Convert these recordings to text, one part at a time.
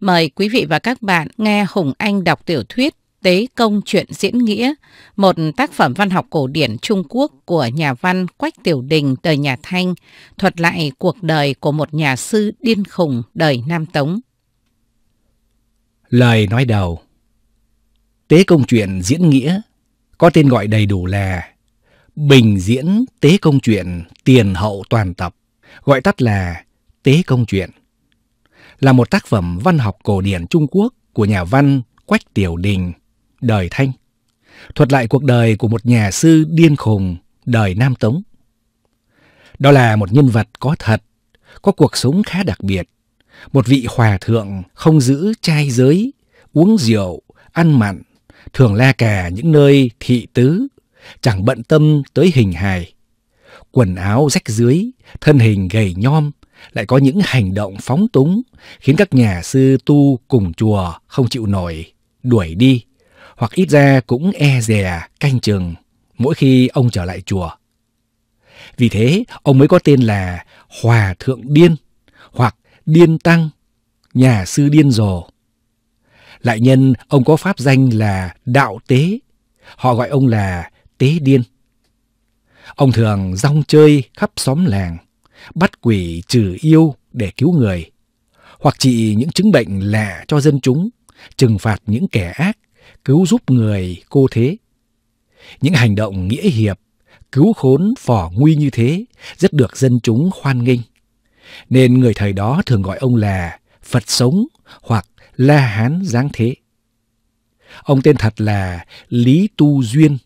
Mời quý vị và các bạn nghe Hùng Anh đọc tiểu thuyết Tế Công Chuyện Diễn Nghĩa, một tác phẩm văn học cổ điển Trung Quốc của nhà văn Quách Tiểu Đình đời nhà Thanh, thuật lại cuộc đời của một nhà sư điên khùng đời Nam Tống. Lời nói đầu Tế Công Chuyện Diễn Nghĩa có tên gọi đầy đủ là Bình Diễn Tế Công Chuyện Tiền Hậu Toàn Tập, gọi tắt là Tế Công Chuyện là một tác phẩm văn học cổ điển Trung Quốc của nhà văn Quách Tiểu Đình, đời Thanh, thuật lại cuộc đời của một nhà sư điên khùng đời Nam Tống. Đó là một nhân vật có thật, có cuộc sống khá đặc biệt, một vị hòa thượng không giữ trai giới, uống rượu, ăn mặn, thường la cà những nơi thị tứ, chẳng bận tâm tới hình hài. Quần áo rách dưới, thân hình gầy nhom, lại có những hành động phóng túng khiến các nhà sư tu cùng chùa không chịu nổi, đuổi đi hoặc ít ra cũng e dè canh chừng mỗi khi ông trở lại chùa. Vì thế, ông mới có tên là Hòa Thượng Điên hoặc Điên Tăng, nhà sư điên rồ. Lại nhân ông có pháp danh là Đạo Tế, họ gọi ông là Tế Điên. Ông thường rong chơi khắp xóm làng, bắt quỷ trừ yêu để cứu người, hoặc trị những chứng bệnh lạ cho dân chúng, trừng phạt những kẻ ác, cứu giúp người cô thế. Những hành động nghĩa hiệp, cứu khốn phỏ nguy như thế rất được dân chúng hoan nghênh. Nên người thời đó thường gọi ông là Phật sống hoặc La Hán Giáng Thế. Ông tên thật là Lý Tu Duyên.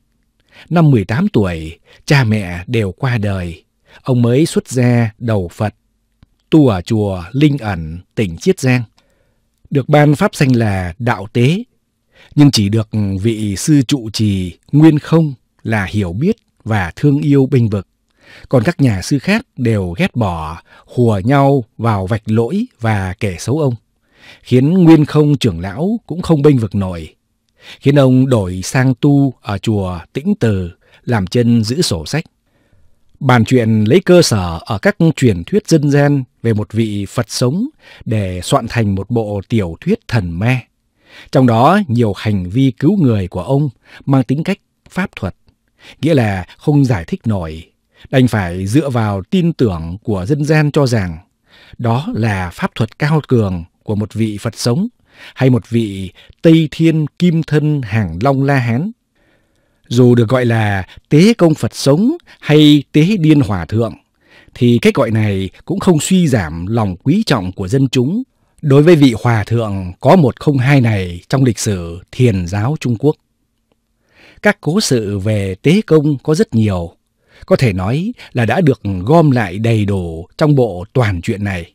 Năm 18 tuổi, cha mẹ đều qua đời ông mới xuất gia đầu Phật, tu ở chùa Linh Ẩn, tỉnh Chiết Giang. Được ban pháp danh là Đạo Tế, nhưng chỉ được vị sư trụ trì Nguyên Không là hiểu biết và thương yêu bình vực. Còn các nhà sư khác đều ghét bỏ, hùa nhau vào vạch lỗi và kể xấu ông, khiến Nguyên Không trưởng lão cũng không bênh vực nổi, khiến ông đổi sang tu ở chùa Tĩnh Từ làm chân giữ sổ sách bàn chuyện lấy cơ sở ở các truyền thuyết dân gian về một vị Phật sống để soạn thành một bộ tiểu thuyết thần me. Trong đó nhiều hành vi cứu người của ông mang tính cách pháp thuật, nghĩa là không giải thích nổi, đành phải dựa vào tin tưởng của dân gian cho rằng đó là pháp thuật cao cường của một vị Phật sống hay một vị Tây Thiên Kim Thân Hàng Long La Hán dù được gọi là tế công Phật sống hay tế điên hòa thượng, thì cách gọi này cũng không suy giảm lòng quý trọng của dân chúng đối với vị hòa thượng có một không hai này trong lịch sử thiền giáo Trung Quốc. Các cố sự về tế công có rất nhiều, có thể nói là đã được gom lại đầy đủ trong bộ toàn truyện này.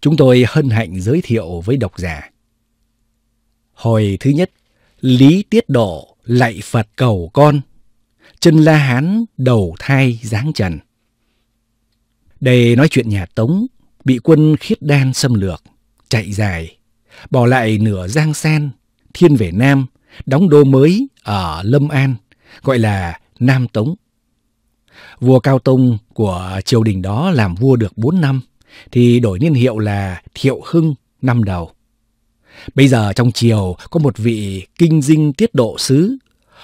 Chúng tôi hân hạnh giới thiệu với độc giả. Hồi thứ nhất, Lý Tiết Độ lạy Phật cầu con, chân La Hán đầu thai giáng trần. Đây nói chuyện nhà Tống, bị quân khiết đan xâm lược, chạy dài, bỏ lại nửa giang sen, thiên về Nam, đóng đô mới ở Lâm An, gọi là Nam Tống. Vua Cao Tông của triều đình đó làm vua được 4 năm, thì đổi niên hiệu là Thiệu Hưng năm đầu. Bây giờ trong triều có một vị kinh dinh tiết độ sứ,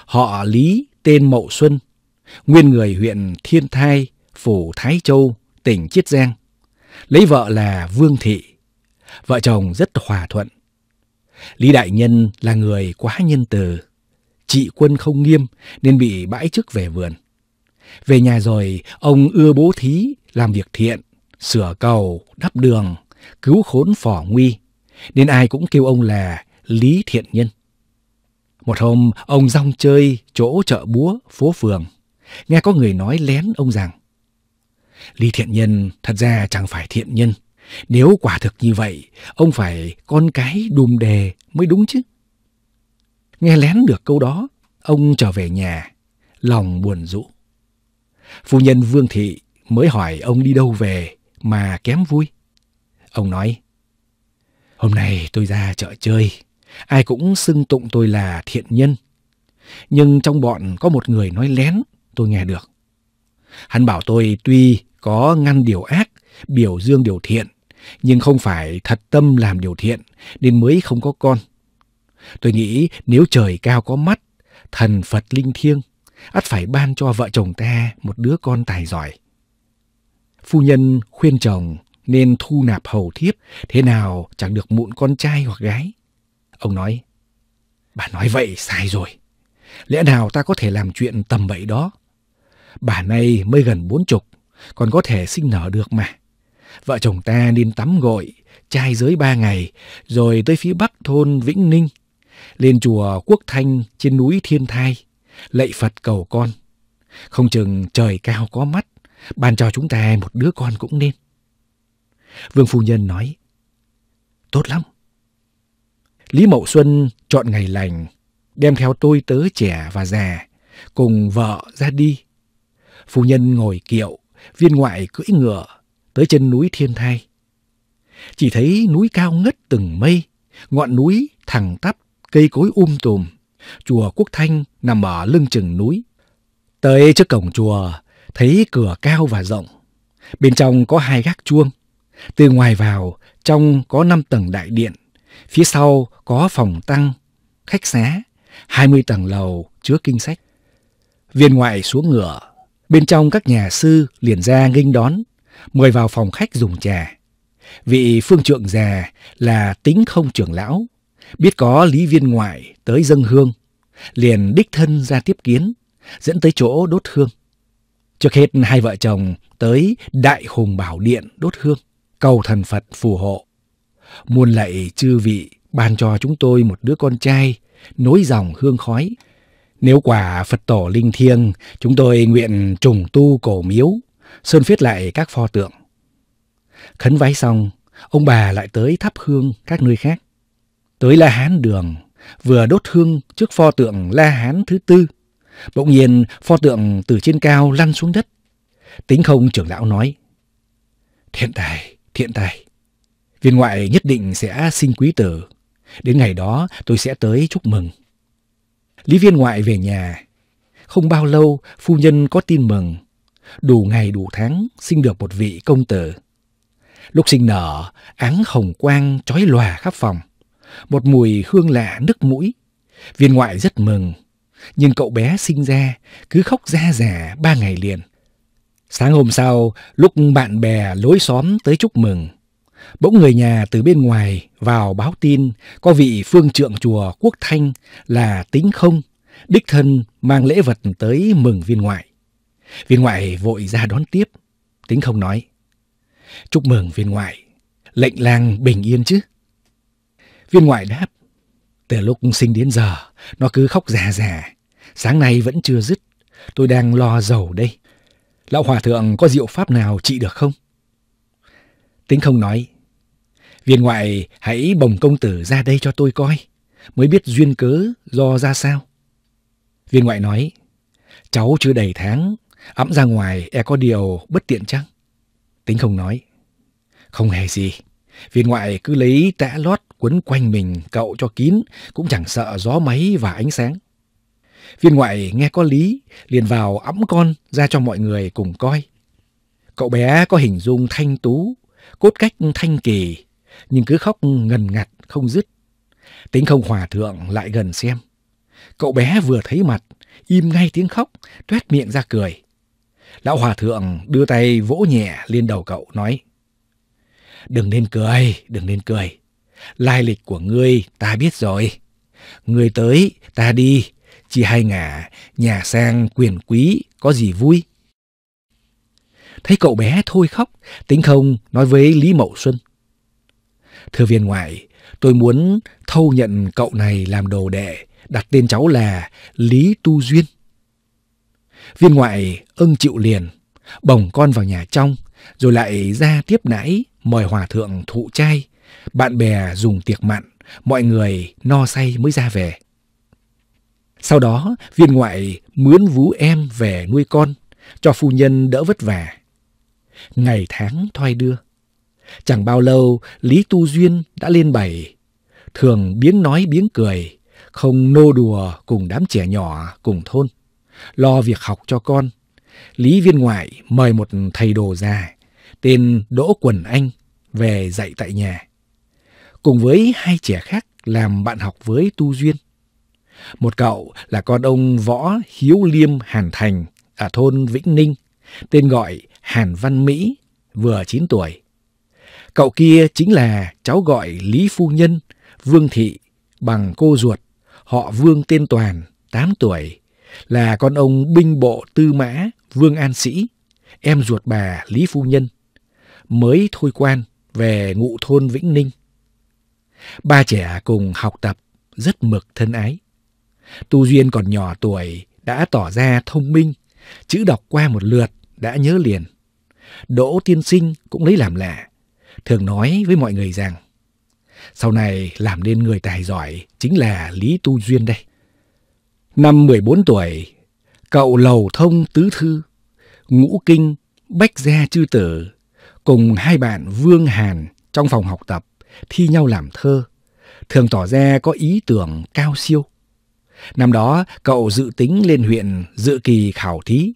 họ Lý tên Mậu Xuân, nguyên người huyện Thiên Thai, phủ Thái Châu, tỉnh Chiết Giang. Lấy vợ là Vương Thị, vợ chồng rất hòa thuận. Lý Đại Nhân là người quá nhân từ, trị quân không nghiêm nên bị bãi chức về vườn. Về nhà rồi, ông ưa bố thí, làm việc thiện, sửa cầu, đắp đường, cứu khốn phỏ nguy nên ai cũng kêu ông là Lý Thiện Nhân. Một hôm, ông rong chơi chỗ chợ búa, phố phường. Nghe có người nói lén ông rằng Lý Thiện Nhân thật ra chẳng phải thiện nhân. Nếu quả thực như vậy, ông phải con cái đùm đề mới đúng chứ. Nghe lén được câu đó, ông trở về nhà, lòng buồn rũ. Phu nhân Vương Thị mới hỏi ông đi đâu về mà kém vui. Ông nói, Hôm nay tôi ra chợ chơi, ai cũng xưng tụng tôi là thiện nhân. Nhưng trong bọn có một người nói lén, tôi nghe được. Hắn bảo tôi tuy có ngăn điều ác, biểu dương điều thiện, nhưng không phải thật tâm làm điều thiện nên mới không có con. Tôi nghĩ nếu trời cao có mắt, thần Phật linh thiêng, ắt phải ban cho vợ chồng ta một đứa con tài giỏi. Phu nhân khuyên chồng nên thu nạp hầu thiếp, thế nào chẳng được mụn con trai hoặc gái. Ông nói, bà nói vậy sai rồi. Lẽ nào ta có thể làm chuyện tầm bậy đó? Bà nay mới gần bốn chục, còn có thể sinh nở được mà. Vợ chồng ta nên tắm gội, trai giới ba ngày, rồi tới phía bắc thôn Vĩnh Ninh, lên chùa Quốc Thanh trên núi Thiên Thai, lạy Phật cầu con. Không chừng trời cao có mắt, ban cho chúng ta một đứa con cũng nên. Vương Phu Nhân nói, tốt lắm. Lý Mậu Xuân chọn ngày lành, đem theo tôi tớ trẻ và già, cùng vợ ra đi. Phu Nhân ngồi kiệu, viên ngoại cưỡi ngựa, tới chân núi Thiên Thai. Chỉ thấy núi cao ngất từng mây, ngọn núi thẳng tắp, cây cối um tùm. Chùa Quốc Thanh nằm ở lưng chừng núi. Tới trước cổng chùa, thấy cửa cao và rộng. Bên trong có hai gác chuông, từ ngoài vào, trong có 5 tầng đại điện, phía sau có phòng tăng, khách xá, 20 tầng lầu chứa kinh sách. Viên ngoại xuống ngựa, bên trong các nhà sư liền ra nghênh đón, mời vào phòng khách dùng trà. Vị phương trượng già là tính không trưởng lão, biết có lý viên ngoại tới dâng hương, liền đích thân ra tiếp kiến, dẫn tới chỗ đốt hương. Trước hết hai vợ chồng tới Đại Hùng Bảo Điện đốt hương cầu thần Phật phù hộ. Muôn lạy chư vị ban cho chúng tôi một đứa con trai, nối dòng hương khói. Nếu quả Phật tổ linh thiêng, chúng tôi nguyện trùng tu cổ miếu, sơn phết lại các pho tượng. Khấn vái xong, ông bà lại tới thắp hương các nơi khác. Tới La Hán Đường, vừa đốt hương trước pho tượng La Hán thứ tư. Bỗng nhiên, pho tượng từ trên cao lăn xuống đất. Tính không trưởng lão nói, Thiên tài, Thiện tài, viên ngoại nhất định sẽ sinh quý tử. Đến ngày đó tôi sẽ tới chúc mừng. Lý viên ngoại về nhà. Không bao lâu phu nhân có tin mừng. Đủ ngày đủ tháng sinh được một vị công tử. Lúc sinh nở, áng hồng quang trói lòa khắp phòng. Một mùi hương lạ nức mũi. Viên ngoại rất mừng. Nhưng cậu bé sinh ra, cứ khóc ra giả ba ngày liền. Sáng hôm sau, lúc bạn bè lối xóm tới chúc mừng, bỗng người nhà từ bên ngoài vào báo tin có vị phương trượng chùa Quốc Thanh là tính không, đích thân mang lễ vật tới mừng viên ngoại. Viên ngoại vội ra đón tiếp, tính không nói. Chúc mừng viên ngoại, lệnh làng bình yên chứ? Viên ngoại đáp, từ lúc sinh đến giờ, nó cứ khóc già già, sáng nay vẫn chưa dứt, tôi đang lo giàu đây Lão Hòa Thượng có diệu pháp nào trị được không? Tính không nói. Viên ngoại hãy bồng công tử ra đây cho tôi coi, mới biết duyên cớ do ra sao. Viên ngoại nói, cháu chưa đầy tháng, ẵm ra ngoài e có điều bất tiện chăng? Tính không nói. Không hề gì, viên ngoại cứ lấy tã lót quấn quanh mình cậu cho kín, cũng chẳng sợ gió máy và ánh sáng. Viên ngoại nghe có lý, liền vào ẵm con ra cho mọi người cùng coi. Cậu bé có hình dung thanh tú, cốt cách thanh kỳ, nhưng cứ khóc ngần ngặt không dứt. Tính không hòa thượng lại gần xem. Cậu bé vừa thấy mặt, im ngay tiếng khóc, tuét miệng ra cười. Lão hòa thượng đưa tay vỗ nhẹ lên đầu cậu nói. Đừng nên cười, đừng nên cười. Lai lịch của ngươi ta biết rồi. Ngươi tới, ta đi, chỉ hai ngả, nhà sang quyền quý, có gì vui? Thấy cậu bé thôi khóc, tính không nói với Lý Mậu Xuân. Thưa viên ngoại, tôi muốn thâu nhận cậu này làm đồ đệ, đặt tên cháu là Lý Tu Duyên. Viên ngoại ưng chịu liền, bồng con vào nhà trong, rồi lại ra tiếp đãi mời hòa thượng thụ trai, bạn bè dùng tiệc mặn, mọi người no say mới ra về. Sau đó, viên ngoại mướn vú em về nuôi con, cho phu nhân đỡ vất vả. Ngày tháng thoai đưa. Chẳng bao lâu, Lý Tu Duyên đã lên bảy, thường biếng nói biếng cười, không nô đùa cùng đám trẻ nhỏ cùng thôn, lo việc học cho con. Lý viên ngoại mời một thầy đồ già, tên Đỗ Quần Anh, về dạy tại nhà. Cùng với hai trẻ khác làm bạn học với Tu Duyên. Một cậu là con ông Võ Hiếu Liêm Hàn Thành ở thôn Vĩnh Ninh, tên gọi Hàn Văn Mỹ, vừa 9 tuổi. Cậu kia chính là cháu gọi Lý Phu Nhân, Vương Thị, bằng cô ruột, họ Vương tên Toàn, 8 tuổi, là con ông binh bộ tư mã Vương An Sĩ, em ruột bà Lý Phu Nhân, mới thôi quan về ngụ thôn Vĩnh Ninh. Ba trẻ cùng học tập rất mực thân ái. Tu Duyên còn nhỏ tuổi đã tỏ ra thông minh, chữ đọc qua một lượt đã nhớ liền. Đỗ tiên sinh cũng lấy làm lạ, thường nói với mọi người rằng sau này làm nên người tài giỏi chính là Lý Tu Duyên đây. Năm 14 tuổi, cậu lầu thông tứ thư, ngũ kinh, bách gia chư tử, cùng hai bạn Vương Hàn trong phòng học tập thi nhau làm thơ, thường tỏ ra có ý tưởng cao siêu. Năm đó, cậu dự tính lên huyện dự kỳ khảo thí.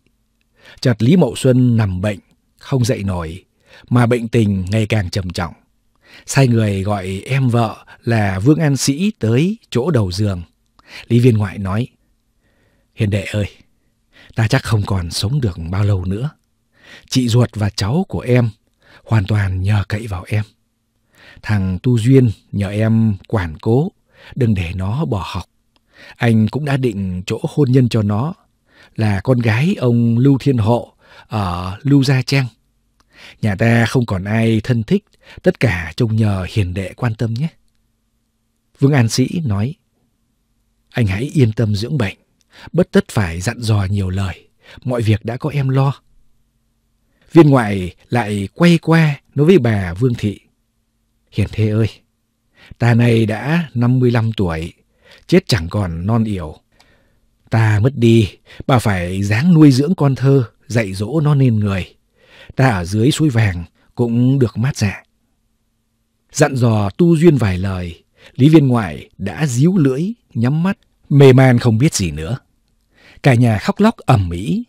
Chợt Lý Mậu Xuân nằm bệnh, không dậy nổi, mà bệnh tình ngày càng trầm trọng. Sai người gọi em vợ là Vương An Sĩ tới chỗ đầu giường. Lý viên ngoại nói, Hiền đệ ơi, ta chắc không còn sống được bao lâu nữa. Chị ruột và cháu của em hoàn toàn nhờ cậy vào em. Thằng Tu Duyên nhờ em quản cố, đừng để nó bỏ học. Anh cũng đã định chỗ hôn nhân cho nó là con gái ông Lưu Thiên Hộ ở Lưu Gia Trang. Nhà ta không còn ai thân thích, tất cả trông nhờ hiền đệ quan tâm nhé. Vương An Sĩ nói, anh hãy yên tâm dưỡng bệnh, bất tất phải dặn dò nhiều lời, mọi việc đã có em lo. Viên ngoại lại quay qua nói với bà Vương Thị, Hiền Thê ơi, ta này đã 55 tuổi, chết chẳng còn non yểu. Ta mất đi, bà phải dáng nuôi dưỡng con thơ, dạy dỗ nó nên người. Ta ở dưới suối vàng cũng được mát dạ. Dặn dò tu duyên vài lời, Lý viên ngoại đã díu lưỡi, nhắm mắt, mê man không biết gì nữa. Cả nhà khóc lóc ẩm mỹ.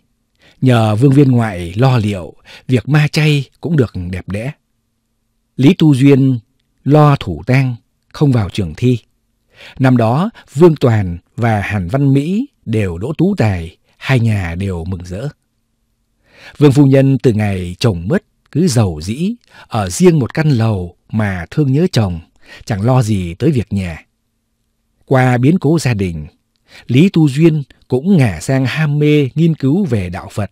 Nhờ vương viên ngoại lo liệu, việc ma chay cũng được đẹp đẽ. Lý Tu Duyên lo thủ tang, không vào trường thi. Năm đó, Vương Toàn và Hàn Văn Mỹ đều đỗ tú tài, hai nhà đều mừng rỡ. Vương Phu Nhân từ ngày chồng mất cứ giàu dĩ, ở riêng một căn lầu mà thương nhớ chồng, chẳng lo gì tới việc nhà. Qua biến cố gia đình, Lý Tu Duyên cũng ngả sang ham mê nghiên cứu về đạo Phật.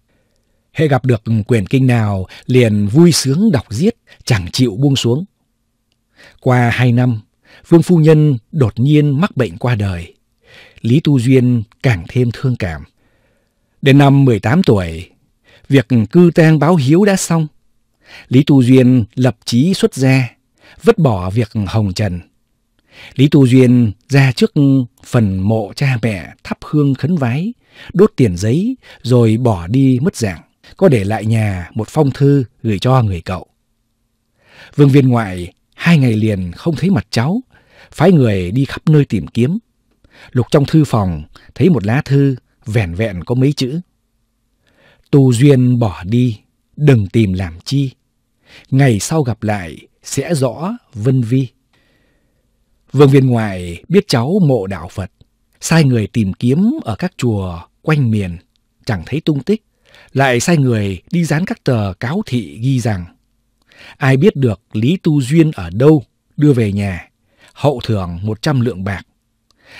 Hệ gặp được quyển kinh nào liền vui sướng đọc giết, chẳng chịu buông xuống. Qua hai năm, Vương Phu Nhân đột nhiên mắc bệnh qua đời. Lý Tu Duyên càng thêm thương cảm. Đến năm 18 tuổi, việc cư tang báo hiếu đã xong. Lý Tu Duyên lập chí xuất gia, vứt bỏ việc hồng trần. Lý Tu Duyên ra trước phần mộ cha mẹ thắp hương khấn vái, đốt tiền giấy rồi bỏ đi mất dạng, có để lại nhà một phong thư gửi cho người cậu. Vương viên ngoại hai ngày liền không thấy mặt cháu, phái người đi khắp nơi tìm kiếm. Lục trong thư phòng, thấy một lá thư, vẻn vẹn có mấy chữ. Tu duyên bỏ đi, đừng tìm làm chi. Ngày sau gặp lại, sẽ rõ vân vi. Vương viên ngoại biết cháu mộ đạo Phật, sai người tìm kiếm ở các chùa quanh miền, chẳng thấy tung tích, lại sai người đi dán các tờ cáo thị ghi rằng ai biết được Lý Tu Duyên ở đâu đưa về nhà hậu thưởng 100 lượng bạc.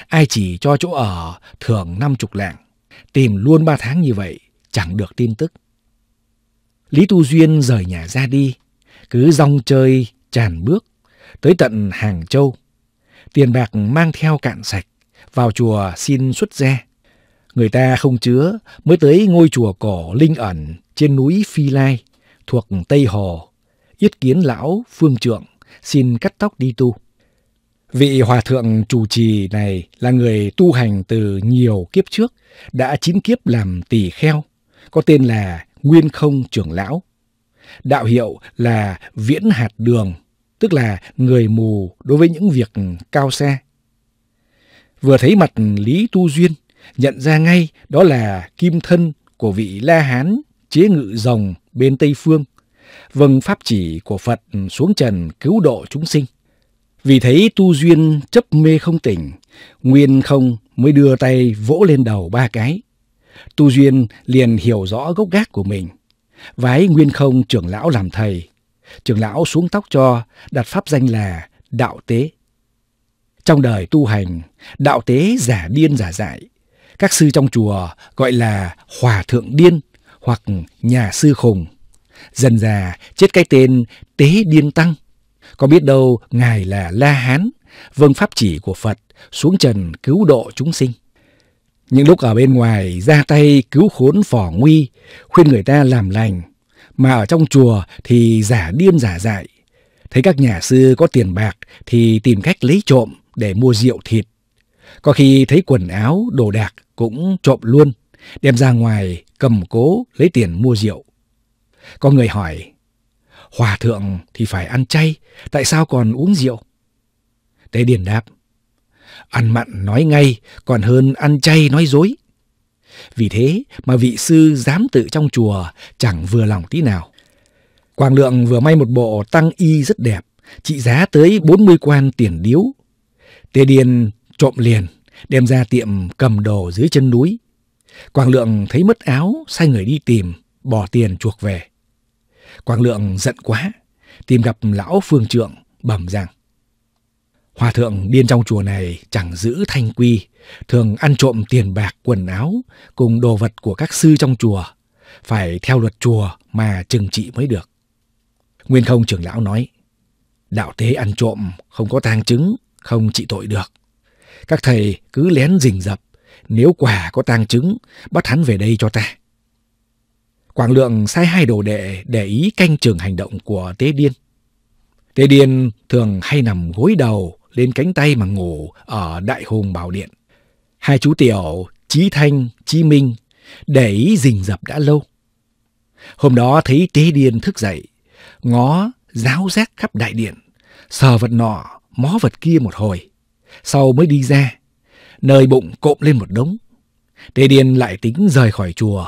Ai chỉ cho chỗ ở thưởng 50 lạng. Tìm luôn 3 tháng như vậy, chẳng được tin tức. Lý Tu Duyên rời nhà ra đi, cứ rong chơi tràn bước, tới tận Hàng Châu. Tiền bạc mang theo cạn sạch, vào chùa xin xuất gia. Người ta không chứa mới tới ngôi chùa cổ linh ẩn trên núi Phi Lai thuộc Tây Hồ, yết kiến lão phương trượng xin cắt tóc đi tu. Vị hòa thượng chủ trì này là người tu hành từ nhiều kiếp trước, đã chín kiếp làm tỳ kheo, có tên là Nguyên Không Trưởng Lão. Đạo hiệu là Viễn Hạt Đường, tức là người mù đối với những việc cao xa. Vừa thấy mặt Lý Tu Duyên, nhận ra ngay đó là kim thân của vị La Hán chế ngự rồng bên Tây Phương, vâng pháp chỉ của Phật xuống trần cứu độ chúng sinh. Vì thấy tu duyên chấp mê không tỉnh, Nguyên không mới đưa tay vỗ lên đầu ba cái. Tu duyên liền hiểu rõ gốc gác của mình. Vái Nguyên không trưởng lão làm thầy. Trưởng lão xuống tóc cho, đặt pháp danh là Đạo Tế. Trong đời tu hành, Đạo Tế giả điên giả dại. Các sư trong chùa gọi là Hòa Thượng Điên hoặc Nhà Sư Khùng. Dần già chết cái tên Tế Điên Tăng. Có biết đâu Ngài là La Hán, vâng pháp chỉ của Phật, xuống trần cứu độ chúng sinh. Những lúc ở bên ngoài ra tay cứu khốn phỏ nguy, khuyên người ta làm lành, mà ở trong chùa thì giả điên giả dại. Thấy các nhà sư có tiền bạc thì tìm cách lấy trộm để mua rượu thịt. Có khi thấy quần áo, đồ đạc cũng trộm luôn, đem ra ngoài cầm cố lấy tiền mua rượu. Có người hỏi, hòa thượng thì phải ăn chay, tại sao còn uống rượu? Tế Điền đáp, ăn mặn nói ngay còn hơn ăn chay nói dối. Vì thế mà vị sư dám tự trong chùa chẳng vừa lòng tí nào. Quang Lượng vừa may một bộ tăng y rất đẹp, trị giá tới 40 quan tiền điếu. Tề Điền trộm liền, đem ra tiệm cầm đồ dưới chân núi. Quang Lượng thấy mất áo, sai người đi tìm, bỏ tiền chuộc về. Quang Lượng giận quá, tìm gặp lão phương trượng, bẩm rằng. Hòa thượng điên trong chùa này chẳng giữ thanh quy, thường ăn trộm tiền bạc, quần áo cùng đồ vật của các sư trong chùa. Phải theo luật chùa mà trừng trị mới được. Nguyên không trưởng lão nói, đạo tế ăn trộm không có tang chứng, không trị tội được. Các thầy cứ lén rình rập, nếu quả có tang chứng, bắt hắn về đây cho ta. Quảng Lượng sai hai đồ đệ để ý canh trường hành động của Tế Điên. Tế Điên thường hay nằm gối đầu lên cánh tay mà ngủ ở Đại Hùng Bảo Điện. Hai chú tiểu Chí Thanh, Chí Minh để ý rình rập đã lâu. Hôm đó thấy Tế Điên thức dậy, ngó giáo giác khắp đại điện, sờ vật nọ, mó vật kia một hồi, sau mới đi ra, nơi bụng cộm lên một đống. Tế Điên lại tính rời khỏi chùa,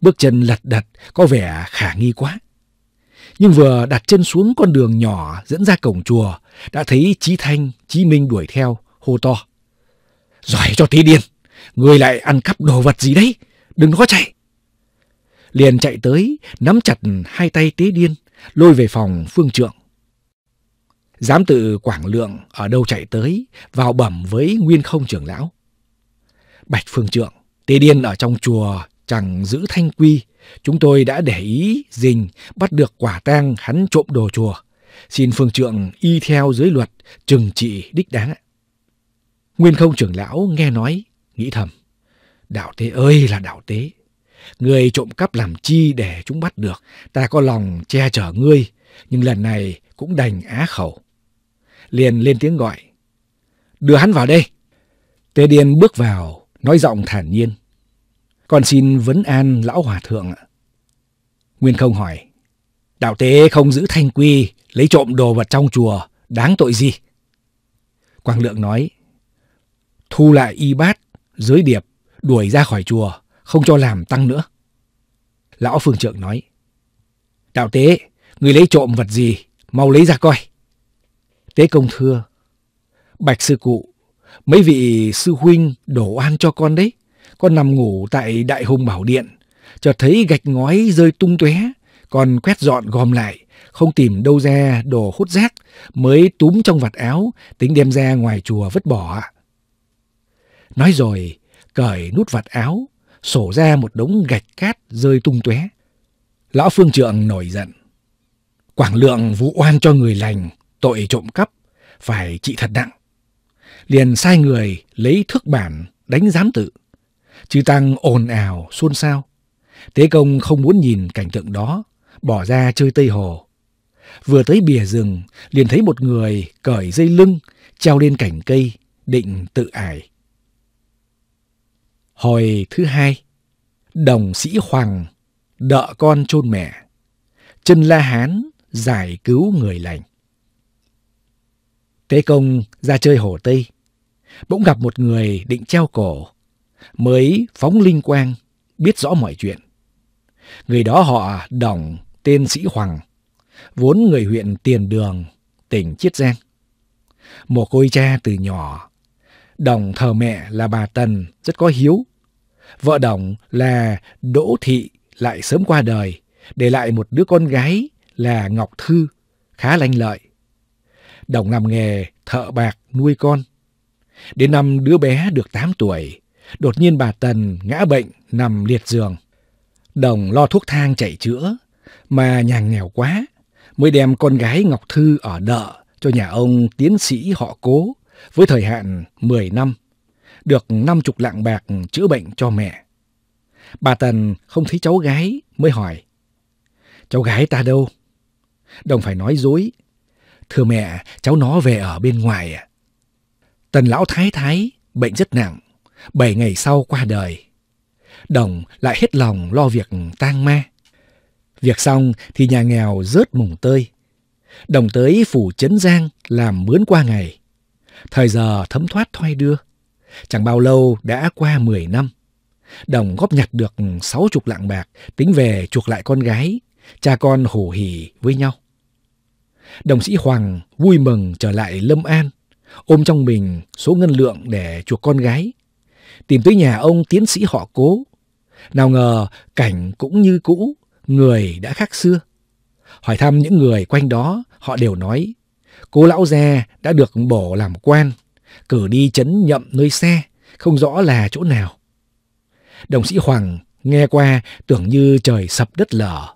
bước chân lật đật, có vẻ khả nghi quá. Nhưng vừa đặt chân xuống con đường nhỏ dẫn ra cổng chùa, đã thấy Chí Thanh, Chí Minh đuổi theo, hô to. Giỏi cho tí điên, người lại ăn cắp đồ vật gì đấy, đừng có chạy. Liền chạy tới, nắm chặt hai tay tế điên, lôi về phòng phương trượng. Giám tự Quảng Lượng ở đâu chạy tới, vào bẩm với Nguyên Không trưởng lão. Bạch phương trượng, tế điên ở trong chùa chẳng giữ thanh quy, chúng tôi đã để ý dình bắt được quả tang hắn trộm đồ chùa. Xin phương trượng y theo dưới luật, trừng trị đích đáng. Nguyên không trưởng lão nghe nói, nghĩ thầm. Đạo tế ơi là đạo tế. Người trộm cắp làm chi để chúng bắt được. Ta có lòng che chở ngươi, nhưng lần này cũng đành á khẩu. Liền lên tiếng gọi. Đưa hắn vào đây. Tê Điên bước vào, nói giọng thản nhiên. Con xin vấn an lão hòa thượng ạ. Nguyên không hỏi. Đạo tế không giữ thanh quy, lấy trộm đồ vật trong chùa, đáng tội gì? Quang Lượng nói. Thu lại y bát, giới điệp, đuổi ra khỏi chùa, không cho làm tăng nữa. Lão phương trượng nói. Đạo tế, người lấy trộm vật gì, mau lấy ra coi. Tế công thưa. Bạch sư cụ, mấy vị sư huynh đổ oan cho con đấy. Con nằm ngủ tại Đại Hùng Bảo Điện, chợt thấy gạch ngói rơi tung tóe, con quét dọn gom lại, không tìm đâu ra đồ hút rác, mới túm trong vạt áo, tính đem ra ngoài chùa vứt bỏ. Nói rồi, cởi nút vạt áo, sổ ra một đống gạch cát rơi tung tóe. Lão phương trượng nổi giận. Quảng lượng vụ oan cho người lành, tội trộm cắp, phải trị thật nặng. Liền sai người lấy thước bản đánh giám tự. Chư Tăng ồn ào, xôn xao. Tế công không muốn nhìn cảnh tượng đó, bỏ ra chơi Tây Hồ. Vừa tới bìa rừng, liền thấy một người cởi dây lưng, treo lên cành cây, định tự ải. Hồi thứ hai, đồng sĩ Hoàng, đợ con chôn mẹ. Chân La Hán giải cứu người lành. Tế công ra chơi hồ Tây, bỗng gặp một người định treo cổ, mới phóng linh quang, biết rõ mọi chuyện. Người đó họ Đồng, tên Sĩ Hoàng, vốn người huyện Tiền Đường, tỉnh Chiết Giang. Một côi cha từ nhỏ, Đồng thờ mẹ là bà Tần, rất có hiếu. Vợ Đồng là Đỗ Thị lại sớm qua đời, để lại một đứa con gái là Ngọc Thư, khá lanh lợi. Đồng làm nghề thợ bạc nuôi con. Đến năm đứa bé được 8 tuổi, Đột nhiên bà Tần ngã bệnh, nằm liệt giường. Đồng lo thuốc thang chạy chữa, mà nhà nghèo quá, mới đem con gái Ngọc Thư ở đợ cho nhà ông tiến sĩ họ cố với thời hạn 10 năm, được 50 lạng bạc chữa bệnh cho mẹ. Bà Tần không thấy cháu gái mới hỏi, cháu gái ta đâu? Đồng phải nói dối, thưa mẹ, cháu nó về ở bên ngoài À? Tần lão thái thái, bệnh rất nặng, bảy ngày sau qua đời. Đồng lại hết lòng lo việc tang ma. Việc xong thì nhà nghèo rớt mùng tơi. Đồng tới phủ Trấn Giang làm mướn qua ngày. Thời giờ thấm thoát thoai đưa. Chẳng bao lâu đã qua 10 năm. Đồng góp nhặt được 60 lạng bạc tính về chuộc lại con gái. Cha con hổ hỉ với nhau. Đồng sĩ Hoàng vui mừng trở lại Lâm An, ôm trong mình số ngân lượng để chuộc con gái tìm tới nhà ông tiến sĩ họ cố. Nào ngờ cảnh cũng như cũ, người đã khác xưa. Hỏi thăm những người quanh đó, họ đều nói, cố lão gia đã được bổ làm quan, cử đi chấn nhậm nơi xe, không rõ là chỗ nào. Đồng sĩ Hoàng nghe qua tưởng như trời sập đất lở.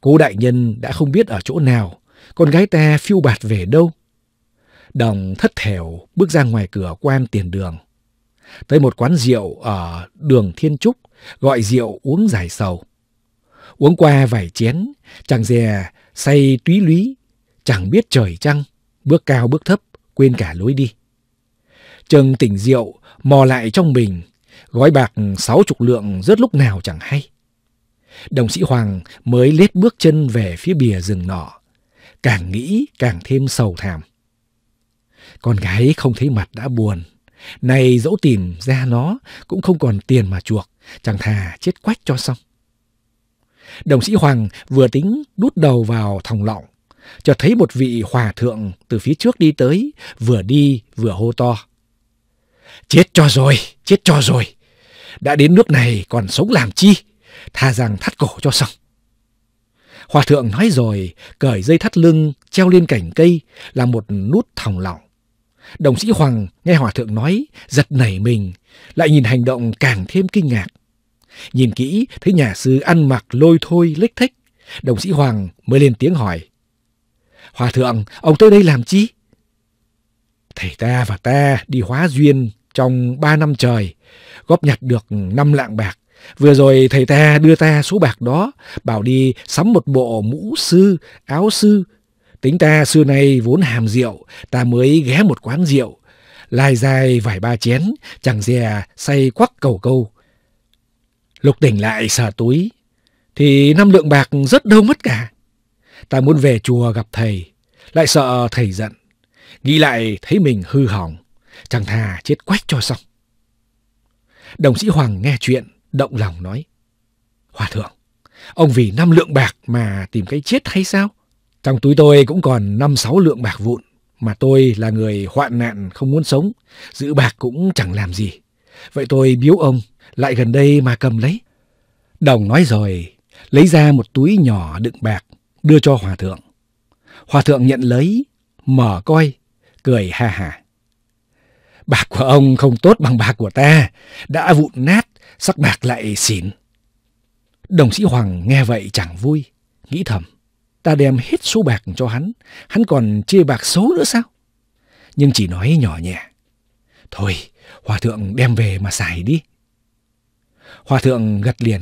Cố đại nhân đã không biết ở chỗ nào, con gái ta phiêu bạt về đâu. Đồng thất thểu bước ra ngoài cửa quan tiền đường tới một quán rượu ở đường Thiên Trúc, gọi rượu uống giải sầu. Uống qua vài chén, chàng dè say túy lý, chẳng biết trời trăng, bước cao bước thấp, quên cả lối đi. Trần tỉnh rượu, mò lại trong mình, gói bạc sáu chục lượng rớt lúc nào chẳng hay. Đồng sĩ Hoàng mới lết bước chân về phía bìa rừng nọ, càng nghĩ càng thêm sầu thảm. Con gái không thấy mặt đã buồn, này dẫu tìm ra nó cũng không còn tiền mà chuộc, chẳng thà chết quách cho xong. Đồng sĩ Hoàng vừa tính đút đầu vào thòng lọng, chợt thấy một vị hòa thượng từ phía trước đi tới, vừa đi vừa hô to. Chết cho rồi, chết cho rồi. Đã đến nước này còn sống làm chi? Tha rằng thắt cổ cho xong. Hòa thượng nói rồi, cởi dây thắt lưng, treo lên cành cây, là một nút thòng lọng. Đồng sĩ Hoàng nghe hòa thượng nói, giật nảy mình, lại nhìn hành động càng thêm kinh ngạc. Nhìn kỹ, thấy nhà sư ăn mặc lôi thôi lếch thích. Đồng sĩ Hoàng mới lên tiếng hỏi. Hòa thượng, ông tới đây làm chi? Thầy ta và ta đi hóa duyên trong ba năm trời, góp nhặt được năm lạng bạc. Vừa rồi thầy ta đưa ta số bạc đó, bảo đi sắm một bộ mũ sư, áo sư, Tính ta xưa nay vốn hàm rượu, ta mới ghé một quán rượu. Lai dài vài ba chén, chẳng dè say quắc cầu câu. Lục tỉnh lại sờ túi, thì năm lượng bạc rất đâu mất cả. Ta muốn về chùa gặp thầy, lại sợ thầy giận. Nghĩ lại thấy mình hư hỏng, chẳng thà chết quách cho xong. Đồng sĩ Hoàng nghe chuyện, động lòng nói. Hòa thượng, ông vì năm lượng bạc mà tìm cái chết hay sao? Trong túi tôi cũng còn 5-6 lượng bạc vụn, mà tôi là người hoạn nạn không muốn sống, giữ bạc cũng chẳng làm gì. Vậy tôi biếu ông, lại gần đây mà cầm lấy. Đồng nói rồi, lấy ra một túi nhỏ đựng bạc, đưa cho hòa thượng. Hòa thượng nhận lấy, mở coi, cười ha hà. Bạc của ông không tốt bằng bạc của ta, đã vụn nát, sắc bạc lại xỉn. Đồng sĩ Hoàng nghe vậy chẳng vui, nghĩ thầm ta đem hết số bạc cho hắn, hắn còn chia bạc xấu nữa sao? Nhưng chỉ nói nhỏ nhẹ. Thôi, hòa thượng đem về mà xài đi. Hòa thượng gật liền.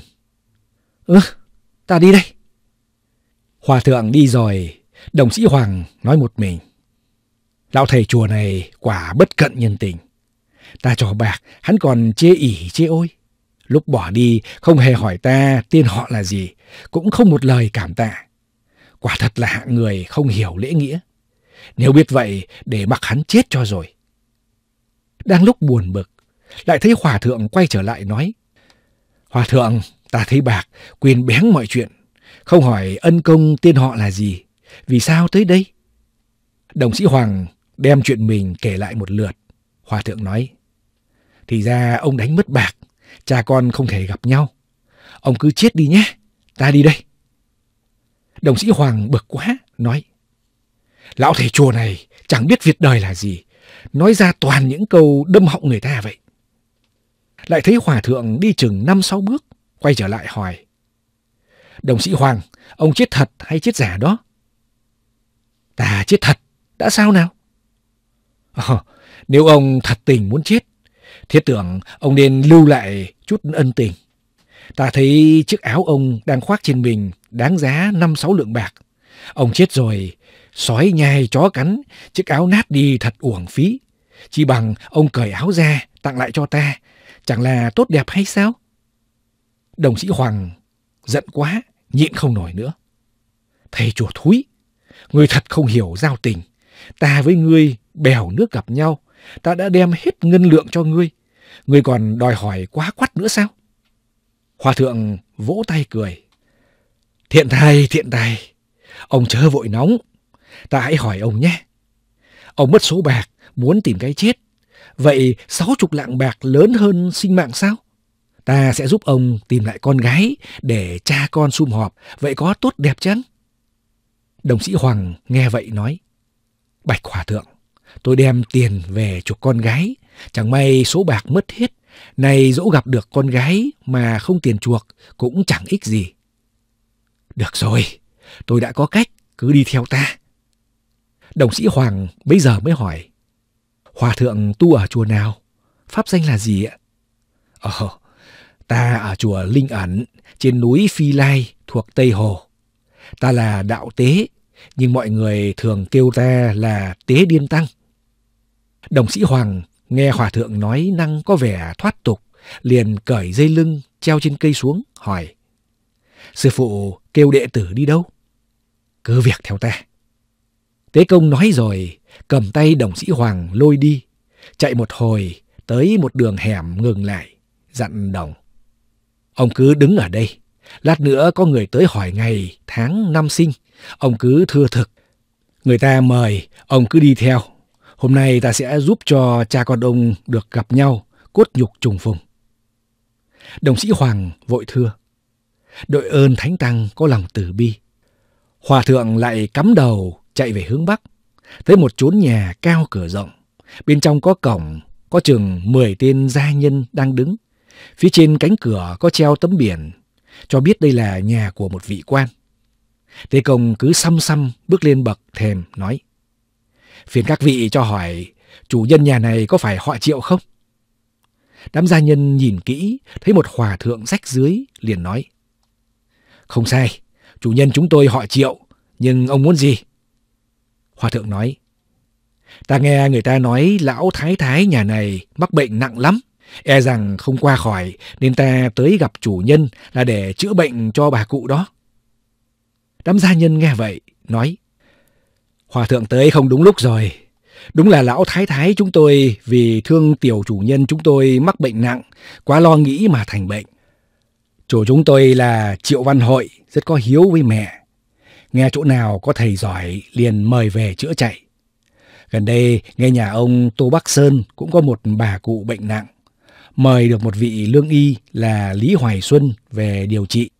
Ừ, ta đi đây. Hòa thượng đi rồi, đồng sĩ Hoàng nói một mình. Lão thầy chùa này quả bất cận nhân tình. Ta cho bạc, hắn còn chê ỉ chê ôi. Lúc bỏ đi, không hề hỏi ta tên họ là gì, cũng không một lời cảm tạ quả thật là hạng người không hiểu lễ nghĩa. Nếu biết vậy, để mặc hắn chết cho rồi. Đang lúc buồn bực, lại thấy hòa thượng quay trở lại nói. Hòa thượng, ta thấy bạc, quyền bén mọi chuyện. Không hỏi ân công tên họ là gì, vì sao tới đây? Đồng sĩ Hoàng đem chuyện mình kể lại một lượt. Hòa thượng nói, thì ra ông đánh mất bạc, cha con không thể gặp nhau. Ông cứ chết đi nhé, ta đi đây. Đồng sĩ Hoàng bực quá, nói. Lão thầy chùa này chẳng biết việc đời là gì, nói ra toàn những câu đâm họng người ta vậy. Lại thấy hòa thượng đi chừng 5-6 bước, quay trở lại hỏi. Đồng sĩ Hoàng, ông chết thật hay chết giả đó? Ta chết thật, đã sao nào? Ờ, nếu ông thật tình muốn chết, thiết tưởng ông nên lưu lại chút ân tình. Ta thấy chiếc áo ông đang khoác trên mình đáng giá năm sáu lượng bạc. Ông chết rồi, sói nhai chó cắn, chiếc áo nát đi thật uổng phí. Chỉ bằng ông cởi áo ra, tặng lại cho ta, chẳng là tốt đẹp hay sao? Đồng sĩ Hoàng giận quá, nhịn không nổi nữa. Thầy chùa thúi, người thật không hiểu giao tình. Ta với ngươi bèo nước gặp nhau, ta đã đem hết ngân lượng cho ngươi. Ngươi còn đòi hỏi quá quắt nữa sao? Hòa thượng vỗ tay cười. Thiện thầy, thiện tài ông chớ vội nóng. Ta hãy hỏi ông nhé. Ông mất số bạc, muốn tìm cái chết. Vậy sáu chục lạng bạc lớn hơn sinh mạng sao? Ta sẽ giúp ông tìm lại con gái để cha con sum họp. Vậy có tốt đẹp chăng? Đồng sĩ Hoàng nghe vậy nói. Bạch Hòa Thượng, tôi đem tiền về chuộc con gái. Chẳng may số bạc mất hết. Này dẫu gặp được con gái mà không tiền chuộc cũng chẳng ích gì. Được rồi, tôi đã có cách, cứ đi theo ta. Đồng sĩ Hoàng bây giờ mới hỏi. Hòa thượng tu ở chùa nào? Pháp danh là gì ạ? Ờ, ta ở chùa Linh Ẩn, trên núi Phi Lai, thuộc Tây Hồ. Ta là đạo tế, nhưng mọi người thường kêu ta là tế điên tăng. Đồng sĩ Hoàng nghe hòa thượng nói năng có vẻ thoát tục, liền cởi dây lưng treo trên cây xuống, hỏi. Sư phụ kêu đệ tử đi đâu? Cứ việc theo ta. Tế công nói rồi, cầm tay đồng sĩ Hoàng lôi đi. Chạy một hồi, tới một đường hẻm ngừng lại, dặn đồng. Ông cứ đứng ở đây, lát nữa có người tới hỏi ngày, tháng, năm sinh. Ông cứ thưa thực. Người ta mời, ông cứ đi theo. Hôm nay ta sẽ giúp cho cha con ông được gặp nhau, cốt nhục trùng phùng. Đồng sĩ Hoàng vội thưa đội ơn thánh tăng có lòng từ bi. Hòa thượng lại cắm đầu chạy về hướng bắc, tới một chốn nhà cao cửa rộng. Bên trong có cổng, có chừng 10 tên gia nhân đang đứng. Phía trên cánh cửa có treo tấm biển, cho biết đây là nhà của một vị quan. Tế công cứ xăm xăm bước lên bậc thềm nói. Phiền các vị cho hỏi, chủ nhân nhà này có phải họ triệu không? Đám gia nhân nhìn kỹ, thấy một hòa thượng rách dưới, liền nói. Không sai, chủ nhân chúng tôi họ triệu, nhưng ông muốn gì? Hòa thượng nói, ta nghe người ta nói lão thái thái nhà này mắc bệnh nặng lắm, e rằng không qua khỏi nên ta tới gặp chủ nhân là để chữa bệnh cho bà cụ đó. Đám gia nhân nghe vậy, nói, Hòa thượng tới không đúng lúc rồi, Đúng là lão thái thái chúng tôi vì thương tiểu chủ nhân chúng tôi mắc bệnh nặng, quá lo nghĩ mà thành bệnh. Chủ chúng tôi là Triệu Văn Hội, rất có hiếu với mẹ. Nghe chỗ nào có thầy giỏi liền mời về chữa chạy. Gần đây, nghe nhà ông Tô Bắc Sơn cũng có một bà cụ bệnh nặng. Mời được một vị lương y là Lý Hoài Xuân về điều trị.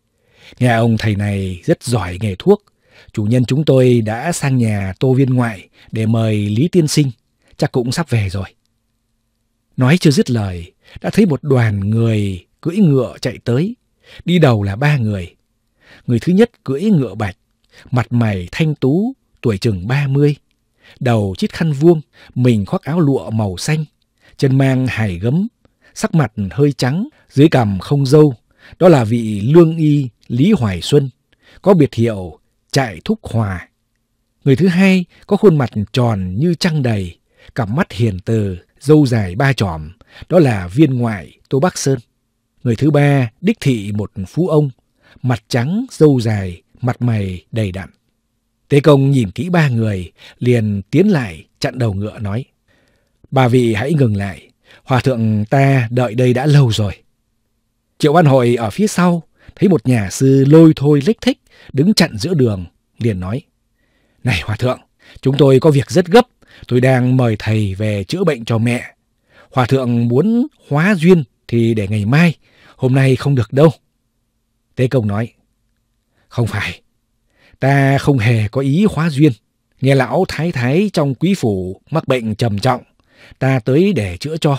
Nhà ông thầy này rất giỏi nghề thuốc. Chủ nhân chúng tôi đã sang nhà Tô Viên Ngoại để mời Lý Tiên Sinh. Chắc cũng sắp về rồi. Nói chưa dứt lời, đã thấy một đoàn người cưỡi ngựa chạy tới. Đi đầu là ba người. Người thứ nhất cưỡi ngựa bạch, mặt mày thanh tú, tuổi chừng 30. Đầu chít khăn vuông, mình khoác áo lụa màu xanh, chân mang hài gấm, sắc mặt hơi trắng, dưới cằm không dâu. Đó là vị lương y Lý Hoài Xuân, có biệt hiệu Trại Thúc Hòa. Người thứ hai có khuôn mặt tròn như trăng đầy, cặp mắt hiền từ, dâu dài ba chòm, đó là viên ngoại Tô Bắc Sơn. Người thứ ba đích thị một phú ông, mặt trắng, râu dài, mặt mày đầy đặn. Tế công nhìn kỹ ba người, liền tiến lại chặn đầu ngựa nói. Bà vị hãy ngừng lại, hòa thượng ta đợi đây đã lâu rồi. Triệu văn Hội ở phía sau, thấy một nhà sư lôi thôi lích thích, đứng chặn giữa đường, liền nói. Này hòa thượng, chúng tôi có việc rất gấp, tôi đang mời thầy về chữa bệnh cho mẹ. Hòa thượng muốn hóa duyên thì để ngày mai Hôm nay không được đâu. Tế công nói. Không phải. Ta không hề có ý hóa duyên. Nghe lão thái thái trong quý phủ mắc bệnh trầm trọng. Ta tới để chữa cho.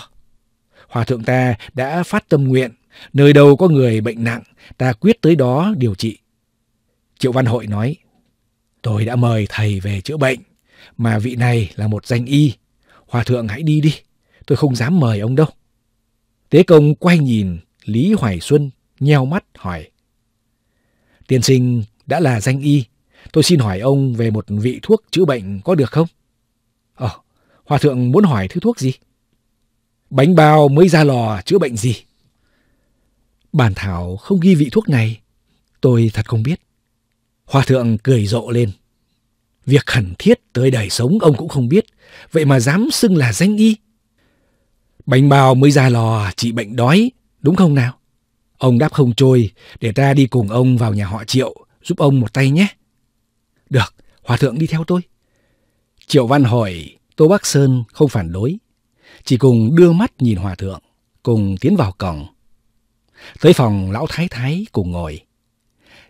Hòa thượng ta đã phát tâm nguyện. Nơi đâu có người bệnh nặng, ta quyết tới đó điều trị. Triệu Văn Hội nói. Tôi đã mời thầy về chữa bệnh. Mà vị này là một danh y. Hòa thượng hãy đi đi. Tôi không dám mời ông đâu. Tế công quay nhìn Lý Hoài Xuân nheo mắt hỏi. Tiên sinh đã là danh y, tôi xin hỏi ông về một vị thuốc chữa bệnh có được không? Ờ, Hòa Thượng muốn hỏi thứ thuốc gì? Bánh bao mới ra lò chữa bệnh gì? Bản thảo không ghi vị thuốc này, tôi thật không biết. Hòa Thượng cười rộ lên. Việc khẩn thiết tới đời sống ông cũng không biết, vậy mà dám xưng là danh y. Bánh bao mới ra lò trị bệnh đói, Đúng không nào? Ông đáp không trôi, để ta đi cùng ông vào nhà họ Triệu, giúp ông một tay nhé. Được, Hòa thượng đi theo tôi. Triệu Văn hỏi, Tô Bắc Sơn không phản đối. Chỉ cùng đưa mắt nhìn Hòa thượng, cùng tiến vào cổng. Tới phòng Lão Thái Thái cùng ngồi.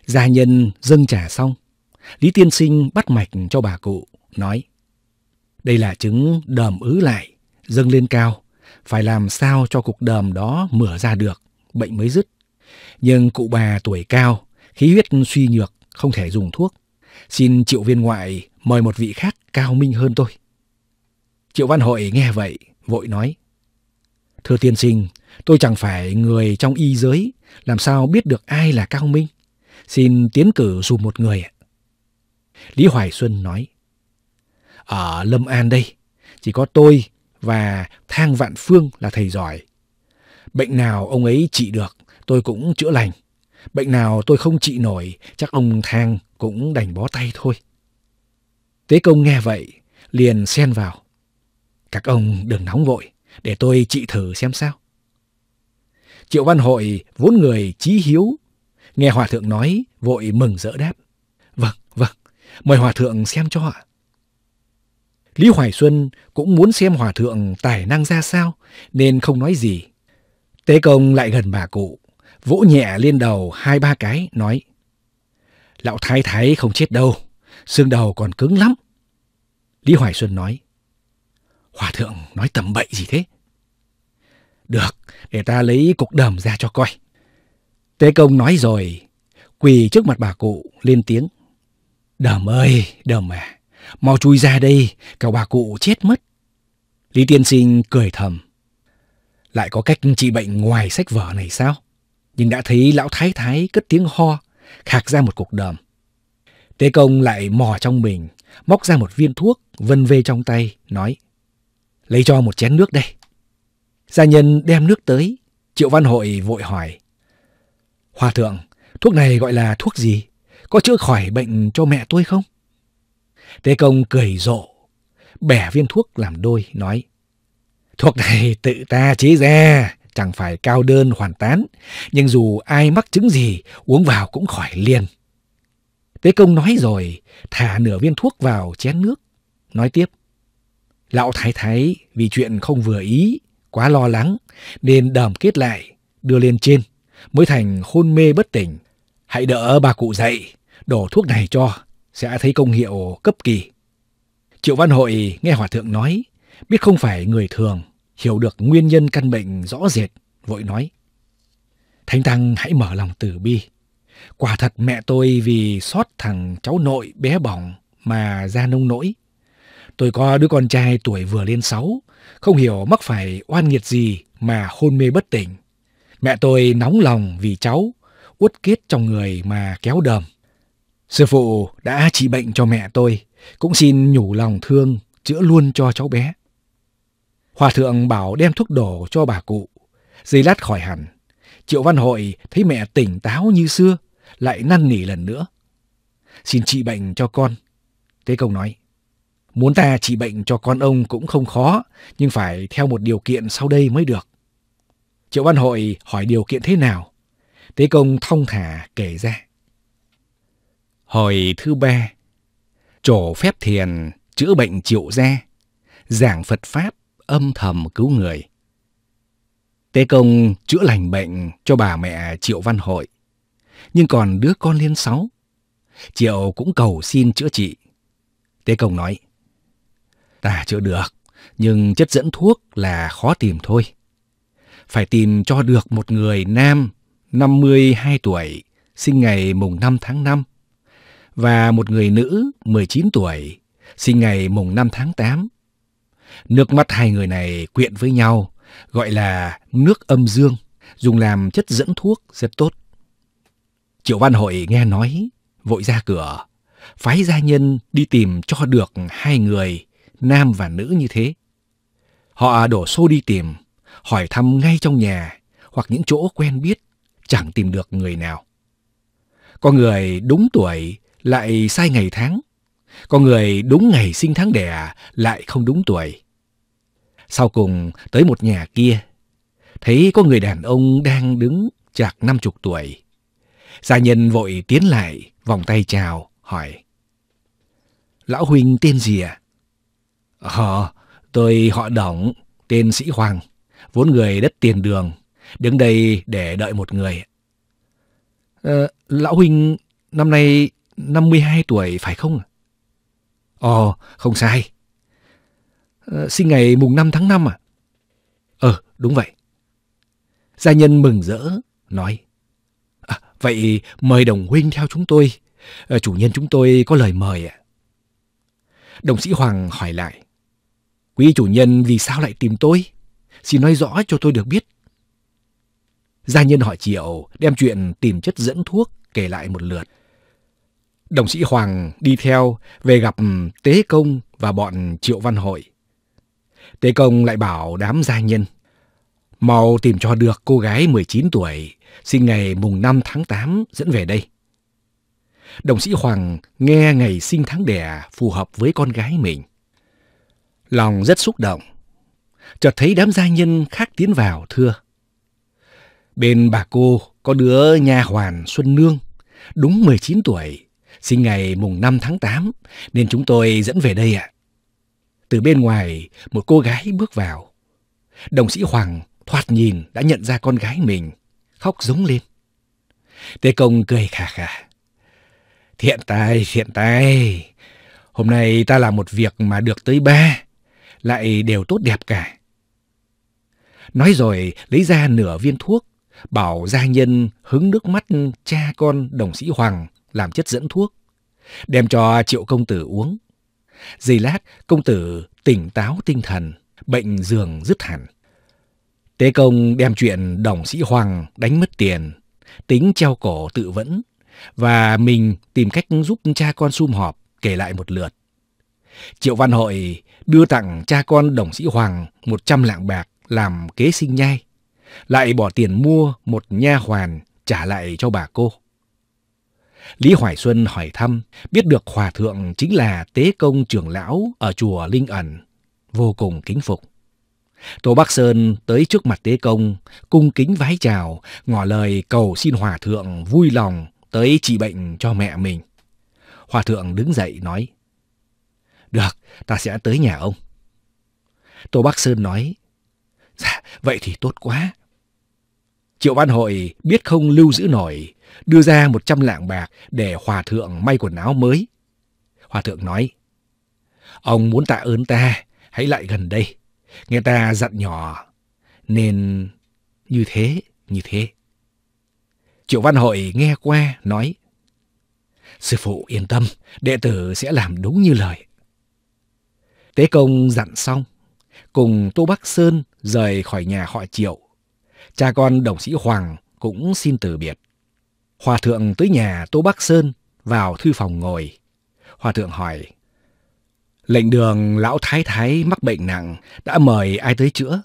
Gia nhân dâng trà xong, Lý Tiên Sinh bắt mạch cho bà cụ, nói. Đây là trứng đờm ứ lại, dâng lên cao, phải làm sao cho cục đờm đó mửa ra được, bệnh mới dứt. Nhưng cụ bà tuổi cao, khí huyết suy nhược, không thể dùng thuốc. Xin triệu viên ngoại mời một vị khác cao minh hơn tôi. Triệu Văn Hội nghe vậy, vội nói. Thưa tiên sinh, tôi chẳng phải người trong y giới, làm sao biết được ai là cao minh. Xin tiến cử dù một người Lý Hoài Xuân nói. Ở Lâm An đây, chỉ có tôi và Thang Vạn Phương là thầy giỏi. Bệnh nào ông ấy trị được, tôi cũng chữa lành. Bệnh nào tôi không trị nổi, chắc ông Thang cũng đành bó tay thôi. Tế công nghe vậy, liền xen vào. Các ông đừng nóng vội, để tôi trị thử xem sao. Triệu Văn Hội vốn người trí hiếu, nghe Hòa Thượng nói vội mừng rỡ đáp. Vâng, vâng, mời Hòa Thượng xem cho ạ. Lý Hoài Xuân cũng muốn xem hòa thượng tài năng ra sao, nên không nói gì. Tế công lại gần bà cụ, vỗ nhẹ lên đầu hai ba cái, nói. Lão thái thái không chết đâu, xương đầu còn cứng lắm. Lý Hoài Xuân nói. Hòa thượng nói tầm bậy gì thế? Được, để ta lấy cục đầm ra cho coi. Tế công nói rồi, quỳ trước mặt bà cụ, lên tiếng. Đầm ơi, đầm à, Mau chui ra đây, cậu bà cụ chết mất. Lý tiên sinh cười thầm. Lại có cách trị bệnh ngoài sách vở này sao? Nhưng đã thấy lão thái thái cất tiếng ho, khạc ra một cục đờm. Tế công lại mò trong mình, móc ra một viên thuốc, vân vê trong tay, nói. Lấy cho một chén nước đây. Gia nhân đem nước tới, triệu văn hội vội hỏi. Hòa thượng, thuốc này gọi là thuốc gì? Có chữa khỏi bệnh cho mẹ tôi không? Tế công cười rộ, bẻ viên thuốc làm đôi, nói. Thuốc này tự ta chế ra, chẳng phải cao đơn hoàn tán, nhưng dù ai mắc chứng gì, uống vào cũng khỏi liền. Tế công nói rồi, thả nửa viên thuốc vào chén nước, nói tiếp. Lão thái thái vì chuyện không vừa ý, quá lo lắng, nên đờm kết lại, đưa lên trên, mới thành hôn mê bất tỉnh. Hãy đỡ bà cụ dậy, đổ thuốc này cho, sẽ thấy công hiệu cấp kỳ. Triệu Văn Hội nghe Hòa Thượng nói, biết không phải người thường, hiểu được nguyên nhân căn bệnh rõ rệt, vội nói. Thánh Tăng hãy mở lòng từ bi. Quả thật mẹ tôi vì xót thằng cháu nội bé bỏng mà ra nông nỗi. Tôi có đứa con trai tuổi vừa lên sáu, không hiểu mắc phải oan nghiệt gì mà hôn mê bất tỉnh. Mẹ tôi nóng lòng vì cháu, uất kết trong người mà kéo đờm. Sư phụ đã trị bệnh cho mẹ tôi, cũng xin nhủ lòng thương, chữa luôn cho cháu bé. Hòa thượng bảo đem thuốc đổ cho bà cụ. dây lát khỏi hẳn, Triệu Văn Hội thấy mẹ tỉnh táo như xưa, lại năn nỉ lần nữa. Xin trị bệnh cho con. Thế Công nói, muốn ta trị bệnh cho con ông cũng không khó, nhưng phải theo một điều kiện sau đây mới được. Triệu Văn Hội hỏi điều kiện thế nào? Tế Công thong thả kể ra. Hồi thứ ba, trổ phép thiền chữa bệnh triệu gia, giảng Phật Pháp âm thầm cứu người. Tế công chữa lành bệnh cho bà mẹ Triệu Văn Hội, nhưng còn đứa con liên sáu. Triệu cũng cầu xin chữa trị. Tế công nói, ta chữa được, nhưng chất dẫn thuốc là khó tìm thôi. Phải tìm cho được một người nam 52 tuổi, sinh ngày mùng 5 tháng 5 và một người nữ 19 tuổi, sinh ngày mùng 5 tháng 8. Nước mắt hai người này quyện với nhau, gọi là nước âm dương, dùng làm chất dẫn thuốc rất tốt. Triệu Văn Hội nghe nói, vội ra cửa, phái gia nhân đi tìm cho được hai người, nam và nữ như thế. Họ đổ xô đi tìm, hỏi thăm ngay trong nhà hoặc những chỗ quen biết, chẳng tìm được người nào. Có người đúng tuổi lại sai ngày tháng. Có người đúng ngày sinh tháng đẻ lại không đúng tuổi. Sau cùng tới một nhà kia, thấy có người đàn ông đang đứng chạc năm chục tuổi. Gia nhân vội tiến lại, vòng tay chào, hỏi. Lão Huynh tên gì à? Ờ, tôi họ Đổng, tên Sĩ Hoàng, vốn người đất tiền đường, đứng đây để đợi một người. Ờ, Lão Huynh năm nay 52 tuổi phải không ạ? Ồ, không sai. À, sinh ngày mùng 5 tháng 5 à? Ờ, đúng vậy. Gia nhân mừng rỡ, nói. À, vậy mời đồng huynh theo chúng tôi. À, chủ nhân chúng tôi có lời mời ạ. À? Đồng sĩ Hoàng hỏi lại. Quý chủ nhân vì sao lại tìm tôi? Xin nói rõ cho tôi được biết. Gia nhân hỏi Triệu đem chuyện tìm chất dẫn thuốc kể lại một lượt. Đồng sĩ Hoàng đi theo về gặp ừ, Tế Công và bọn Triệu Văn Hội. Tế Công lại bảo đám gia nhân. Mau tìm cho được cô gái 19 tuổi, sinh ngày mùng 5 tháng 8 dẫn về đây. Đồng sĩ Hoàng nghe ngày sinh tháng đẻ phù hợp với con gái mình. Lòng rất xúc động. Chợt thấy đám gia nhân khác tiến vào thưa. Bên bà cô có đứa nha hoàn Xuân Nương, đúng 19 tuổi, sinh ngày mùng 5 tháng 8 nên chúng tôi dẫn về đây ạ. À. Từ bên ngoài, một cô gái bước vào. Đồng sĩ Hoàng thoạt nhìn đã nhận ra con gái mình, khóc giống lên. Tế công cười khà khà. Thiện tài, thiện tài. Hôm nay ta làm một việc mà được tới ba, lại đều tốt đẹp cả. Nói rồi lấy ra nửa viên thuốc, bảo gia nhân hứng nước mắt cha con đồng sĩ Hoàng làm chất dẫn thuốc, đem cho triệu công tử uống. Giây lát, công tử tỉnh táo tinh thần, bệnh giường dứt hẳn. Tế công đem chuyện đồng sĩ Hoàng đánh mất tiền, tính treo cổ tự vẫn, và mình tìm cách giúp cha con sum họp kể lại một lượt. Triệu Văn Hội đưa tặng cha con đồng sĩ Hoàng một trăm lạng bạc làm kế sinh nhai, lại bỏ tiền mua một nha hoàn trả lại cho bà cô. Lý Hoài Xuân hỏi thăm, biết được Hòa Thượng chính là tế công trưởng lão ở chùa Linh Ẩn, vô cùng kính phục. Tô Bắc Sơn tới trước mặt tế công, cung kính vái chào, ngỏ lời cầu xin Hòa Thượng vui lòng tới trị bệnh cho mẹ mình. Hòa Thượng đứng dậy nói, Được, ta sẽ tới nhà ông. Tô Bắc Sơn nói, Dạ, vậy thì tốt quá. Triệu Văn Hội biết không lưu giữ nổi, đưa ra một trăm lạng bạc để hòa thượng may quần áo mới. Hòa thượng nói, ông muốn tạ ơn ta, hãy lại gần đây. Nghe ta dặn nhỏ, nên như thế, như thế. Triệu Văn Hội nghe qua, nói, Sư phụ yên tâm, đệ tử sẽ làm đúng như lời. Tế công dặn xong, cùng Tô Bắc Sơn rời khỏi nhà họ Triệu. Cha con đồng sĩ Hoàng cũng xin từ biệt. Hòa thượng tới nhà Tô Bắc Sơn, vào thư phòng ngồi. Hòa thượng hỏi, lệnh đường lão thái thái mắc bệnh nặng, đã mời ai tới chữa?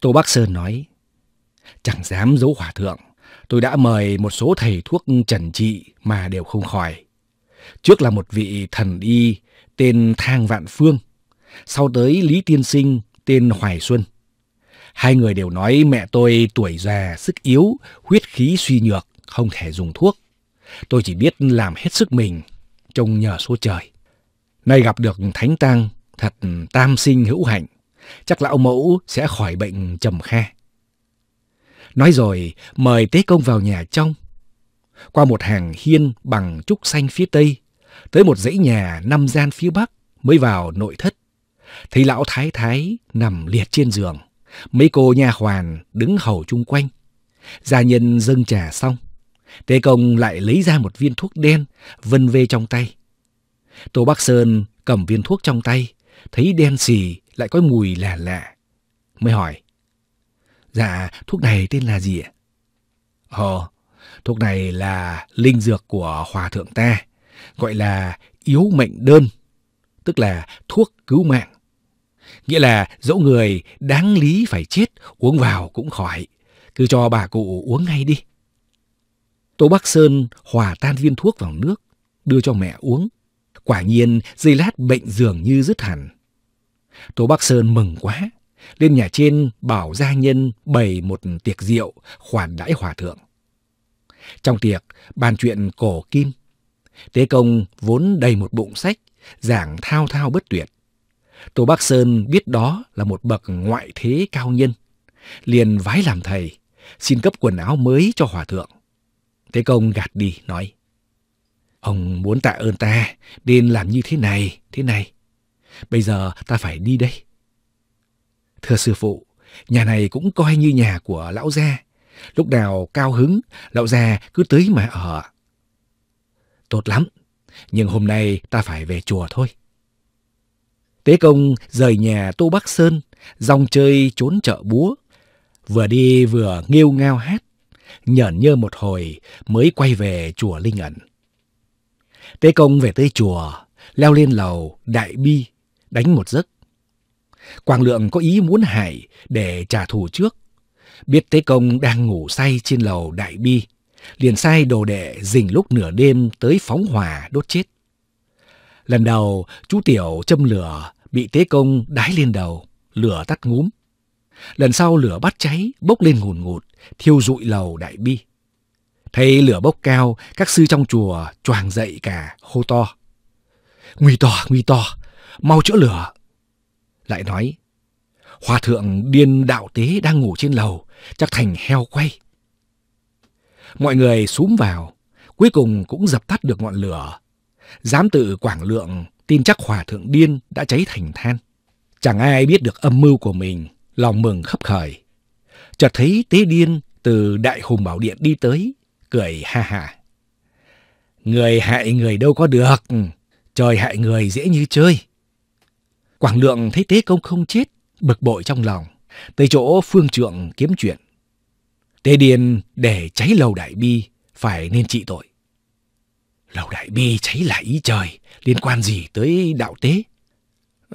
Tô Bắc Sơn nói, chẳng dám giấu hòa thượng, tôi đã mời một số thầy thuốc trần trị mà đều không khỏi. Trước là một vị thần y tên Thang Vạn Phương, sau tới Lý Tiên Sinh tên Hoài Xuân. Hai người đều nói mẹ tôi tuổi già, sức yếu, huyết khí suy nhược, không thể dùng thuốc. Tôi chỉ biết làm hết sức mình, trông nhờ số trời. Nay gặp được Thánh Tăng, thật tam sinh hữu hạnh. Chắc lão mẫu sẽ khỏi bệnh trầm khe. Nói rồi, mời Tế Công vào nhà trong. Qua một hàng hiên bằng trúc xanh phía tây, tới một dãy nhà năm gian phía bắc mới vào nội thất. Thấy lão thái thái nằm liệt trên giường, mấy cô nha hoàn đứng hầu chung quanh. Gia nhân dâng trà xong, Tề công lại lấy ra một viên thuốc đen, vân vê trong tay. Tô Bắc Sơn cầm viên thuốc trong tay, thấy đen xì lại có mùi lạ lạ. Mới hỏi, dạ thuốc này tên là gì ạ? Ồ, ờ, thuốc này là linh dược của hòa thượng ta, gọi là yếu mệnh đơn, tức là thuốc cứu mạng. Nghĩa là dẫu người đáng lý phải chết, uống vào cũng khỏi. Cứ cho bà cụ uống ngay đi. Tô Bắc Sơn hòa tan viên thuốc vào nước, đưa cho mẹ uống. Quả nhiên, dây lát bệnh dường như dứt hẳn. Tô Bắc Sơn mừng quá, lên nhà trên bảo gia nhân bày một tiệc rượu khoản đãi hòa thượng. Trong tiệc, bàn chuyện cổ kim. Tế công vốn đầy một bụng sách, giảng thao thao bất tuyệt. Tô Bắc Sơn biết đó là một bậc ngoại thế cao nhân. Liền vái làm thầy, xin cấp quần áo mới cho hòa thượng. Thế công gạt đi, nói. Ông muốn tạ ơn ta, nên làm như thế này, thế này. Bây giờ ta phải đi đây. Thưa sư phụ, nhà này cũng coi như nhà của lão gia. Lúc nào cao hứng, lão gia cứ tới mà ở. Tốt lắm, nhưng hôm nay ta phải về chùa thôi. Tế công rời nhà Tô Bắc Sơn, dòng chơi trốn chợ búa. Vừa đi vừa nghêu ngao hát nhởn nhơ một hồi mới quay về chùa Linh Ẩn. Tế công về tới chùa, leo lên lầu Đại Bi, đánh một giấc. Quang Lượng có ý muốn hại để trả thù trước. Biết Tế Công đang ngủ say trên lầu Đại Bi, liền sai đồ đệ dình lúc nửa đêm tới phóng hỏa đốt chết. Lần đầu, chú Tiểu châm lửa, bị Tế Công đái lên đầu, lửa tắt ngúm. Lần sau lửa bắt cháy, bốc lên ngùn ngụt, thiêu rụi lầu đại bi. Thấy lửa bốc cao, các sư trong chùa choàng dậy cả hô to. Nguy to, nguy to, mau chữa lửa. Lại nói, hòa thượng điên đạo tế đang ngủ trên lầu, chắc thành heo quay. Mọi người xúm vào, cuối cùng cũng dập tắt được ngọn lửa. Giám tự Quảng Lượng tin chắc hòa thượng điên đã cháy thành than. Chẳng ai biết được âm mưu của mình lòng mừng khấp khởi. Chợt thấy tế điên từ đại hùng bảo điện đi tới, cười ha ha. Người hại người đâu có được, trời hại người dễ như chơi. Quảng lượng thấy tế công không chết, bực bội trong lòng, tới chỗ phương trượng kiếm chuyện. Tế điên để cháy lầu đại bi, phải nên trị tội. Lầu đại bi cháy là ý trời, liên quan gì tới đạo tế?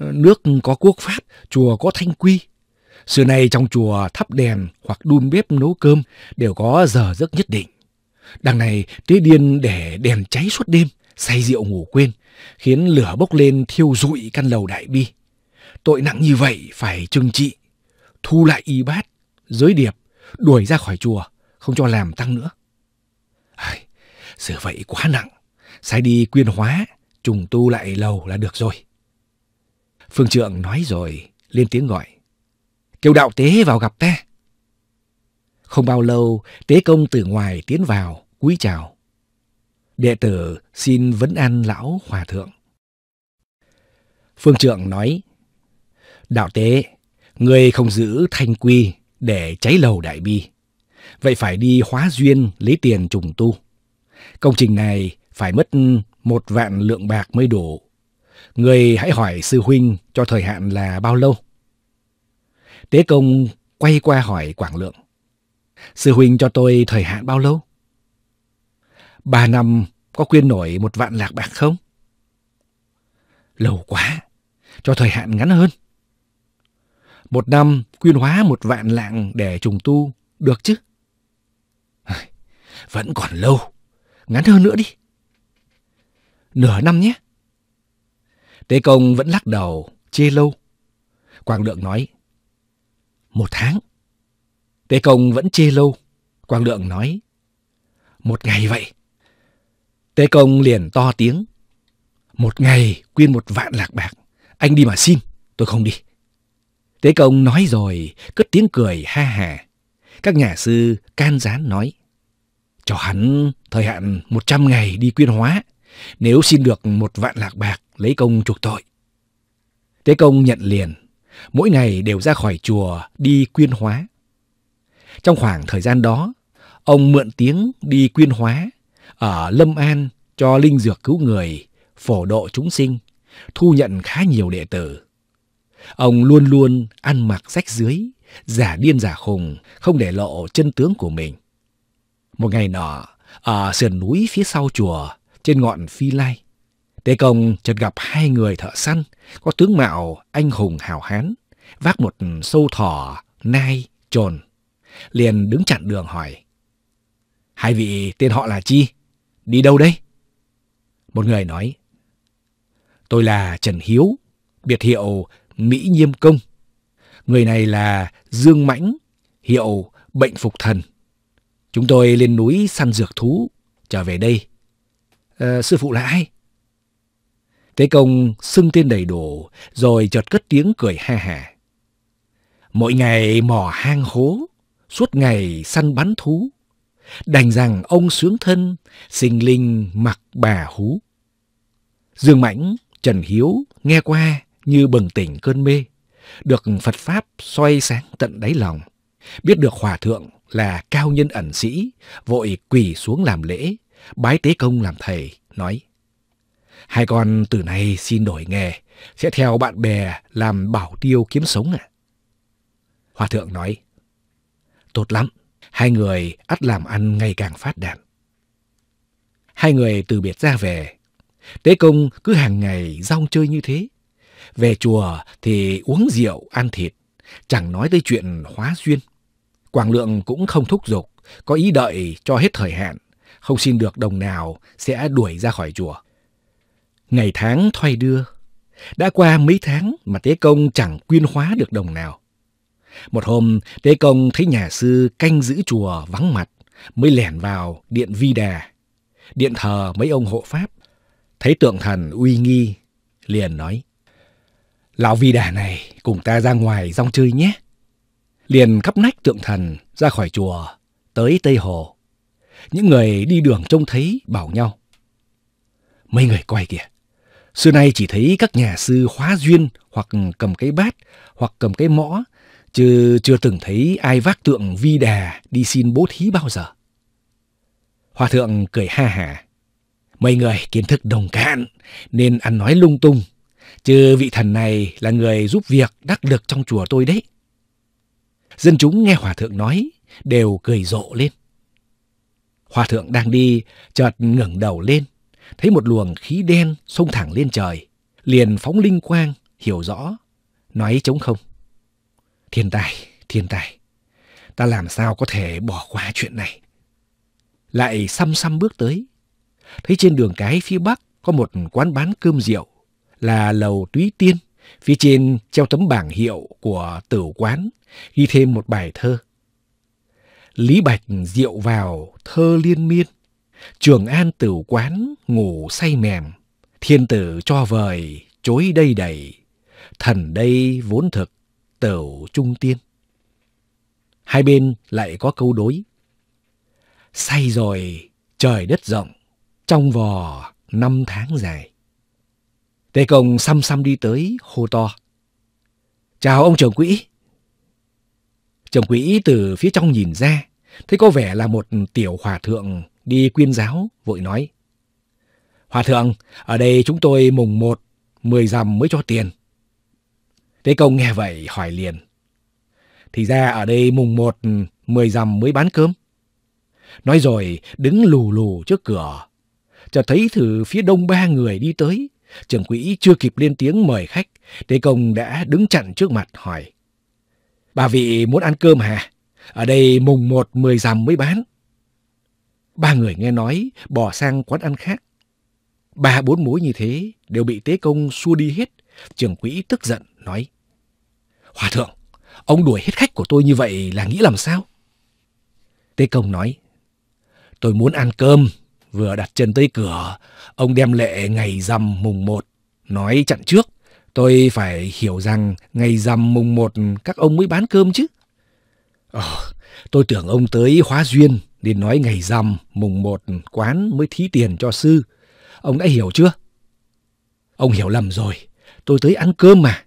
Nước có quốc pháp, chùa có thanh quy, Xưa nay trong chùa thắp đèn hoặc đun bếp nấu cơm đều có giờ giấc nhất định. Đằng này tế điên để đèn cháy suốt đêm, say rượu ngủ quên, khiến lửa bốc lên thiêu rụi căn lầu đại bi. Tội nặng như vậy phải trừng trị, thu lại y bát, giới điệp, đuổi ra khỏi chùa, không cho làm tăng nữa. Ai, sự vậy quá nặng, sai đi quyên hóa, trùng tu lại lầu là được rồi. Phương trượng nói rồi, lên tiếng gọi kêu đạo tế vào gặp ta, Không bao lâu, tế công từ ngoài tiến vào, cúi chào. Đệ tử xin vấn an lão hòa thượng. Phương trượng nói, Đạo tế, người không giữ thanh quy để cháy lầu đại bi. Vậy phải đi hóa duyên lấy tiền trùng tu. Công trình này phải mất một vạn lượng bạc mới đủ. Người hãy hỏi sư huynh cho thời hạn là bao lâu? Tế công quay qua hỏi Quảng Lượng. Sư huynh cho tôi thời hạn bao lâu? Ba năm có quyên nổi một vạn lạc bạc không? Lâu quá, cho thời hạn ngắn hơn. Một năm quyên hóa một vạn lạng để trùng tu, được chứ? Vẫn còn lâu, ngắn hơn nữa đi. Nửa năm nhé. Tế công vẫn lắc đầu, chê lâu. Quảng Lượng nói, một tháng. Tế công vẫn chê lâu. Quang Lượng nói. Một ngày vậy. Tế công liền to tiếng. Một ngày quyên một vạn lạc bạc. Anh đi mà xin, tôi không đi. Tế công nói rồi, cất tiếng cười ha hà. Các nhà sư can gián nói. Cho hắn thời hạn 100 ngày đi quyên hóa. Nếu xin được một vạn lạc bạc, lấy công chuộc tội. Tế công nhận liền, mỗi ngày đều ra khỏi chùa đi quyên hóa. Trong khoảng thời gian đó, ông mượn tiếng đi quyên hóa ở Lâm An cho linh dược cứu người, phổ độ chúng sinh, thu nhận khá nhiều đệ tử. Ông luôn luôn ăn mặc rách dưới, giả điên giả khùng, không để lộ chân tướng của mình. Một ngày nọ, ở sườn núi phía sau chùa, trên ngọn Phi Lai, Tế Công chợt gặp hai người thợ săn, có tướng mạo anh hùng hào hán, vác một sâu thỏ, nai, trồn. Liền đứng chặn đường hỏi. Hai vị tên họ là chi? Đi đâu đây? Một người nói. Tôi là Trần Hiếu, biệt hiệu Mỹ Nhiêm Công. Người này là Dương Mãnh, hiệu Bệnh Phục Thần. Chúng tôi lên núi săn dược thú, trở về đây. À, sư phụ là ai? Tế công xưng tên đầy đủ, rồi chợt cất tiếng cười ha hà. Mỗi ngày mò hang hố, suốt ngày săn bắn thú. Đành rằng ông sướng thân, sinh linh mặc bà hú. Dương Mãnh, Trần Hiếu nghe qua như bừng tỉnh cơn mê, được Phật Pháp soi sáng tận đáy lòng. Biết được Hòa Thượng là cao nhân ẩn sĩ, vội quỳ xuống làm lễ, bái tế công làm thầy, nói. Hai con từ nay xin đổi nghề, sẽ theo bạn bè làm bảo tiêu kiếm sống à? Hòa thượng nói, tốt lắm, hai người ắt làm ăn ngày càng phát đạt. Hai người từ biệt ra về, tế công cứ hàng ngày rong chơi như thế. Về chùa thì uống rượu, ăn thịt, chẳng nói tới chuyện hóa duyên. Quảng lượng cũng không thúc giục, có ý đợi cho hết thời hạn, không xin được đồng nào sẽ đuổi ra khỏi chùa. Ngày tháng thoai đưa, đã qua mấy tháng mà Tế Công chẳng quyên hóa được đồng nào. Một hôm, Tế Công thấy nhà sư canh giữ chùa vắng mặt, mới lẻn vào điện Vi Đà, điện thờ mấy ông hộ Pháp. Thấy tượng thần uy nghi, liền nói, Lão Vi Đà này, cùng ta ra ngoài rong chơi nhé. Liền cắp nách tượng thần ra khỏi chùa, tới Tây Hồ. Những người đi đường trông thấy bảo nhau. Mấy người quay kìa, Xưa nay chỉ thấy các nhà sư hóa duyên hoặc cầm cái bát hoặc cầm cái mõ, chứ chưa từng thấy ai vác tượng vi đà đi xin bố thí bao giờ. Hòa thượng cười ha hả. Mấy người kiến thức đồng cạn nên ăn nói lung tung, chứ vị thần này là người giúp việc đắc lực trong chùa tôi đấy. Dân chúng nghe hòa thượng nói đều cười rộ lên. Hòa thượng đang đi, chợt ngẩng đầu lên, thấy một luồng khí đen xông thẳng lên trời, liền phóng linh quang, hiểu rõ, nói chống không. Thiên tài, thiên tài, ta làm sao có thể bỏ qua chuyện này. Lại xăm xăm bước tới, thấy trên đường cái phía bắc có một quán bán cơm rượu, là lầu túy tiên, phía trên treo tấm bảng hiệu của tử quán, ghi thêm một bài thơ. Lý Bạch rượu vào thơ liên miên, Trường An tửu quán ngủ say mềm, thiên tử cho vời chối đây đầy, thần đây vốn thực tửu trung tiên. Hai bên lại có câu đối. Say rồi trời đất rộng, trong vò năm tháng dài. Tề Công xăm xăm đi tới hô to. Chào ông trưởng quỹ. Trưởng quỹ từ phía trong nhìn ra, thấy có vẻ là một tiểu hòa thượng đi quyên giáo, vội nói. Hòa thượng, ở đây chúng tôi mùng một, mười dằm mới cho tiền. Tế công nghe vậy hỏi liền. Thì ra ở đây mùng một, mười dằm mới bán cơm. Nói rồi đứng lù lù trước cửa. Chợt thấy thử phía đông ba người đi tới. Trưởng quỹ chưa kịp lên tiếng mời khách. Tế công đã đứng chặn trước mặt hỏi. Bà vị muốn ăn cơm hả? Ở đây mùng một, mười dằm mới bán. Ba người nghe nói bỏ sang quán ăn khác. Ba bốn mối như thế đều bị tế công xua đi hết. Trưởng quỹ tức giận nói. Hòa thượng, ông đuổi hết khách của tôi như vậy là nghĩ làm sao? Tế công nói. Tôi muốn ăn cơm, vừa đặt chân tới cửa, ông đem lệ ngày rằm mùng một, nói chặn trước. Tôi phải hiểu rằng ngày rằm mùng một các ông mới bán cơm chứ. Ồ, ờ, tôi tưởng ông tới hóa duyên, nên nói ngày rằm mùng một quán mới thí tiền cho sư. Ông đã hiểu chưa? Ông hiểu lầm rồi. Tôi tới ăn cơm mà.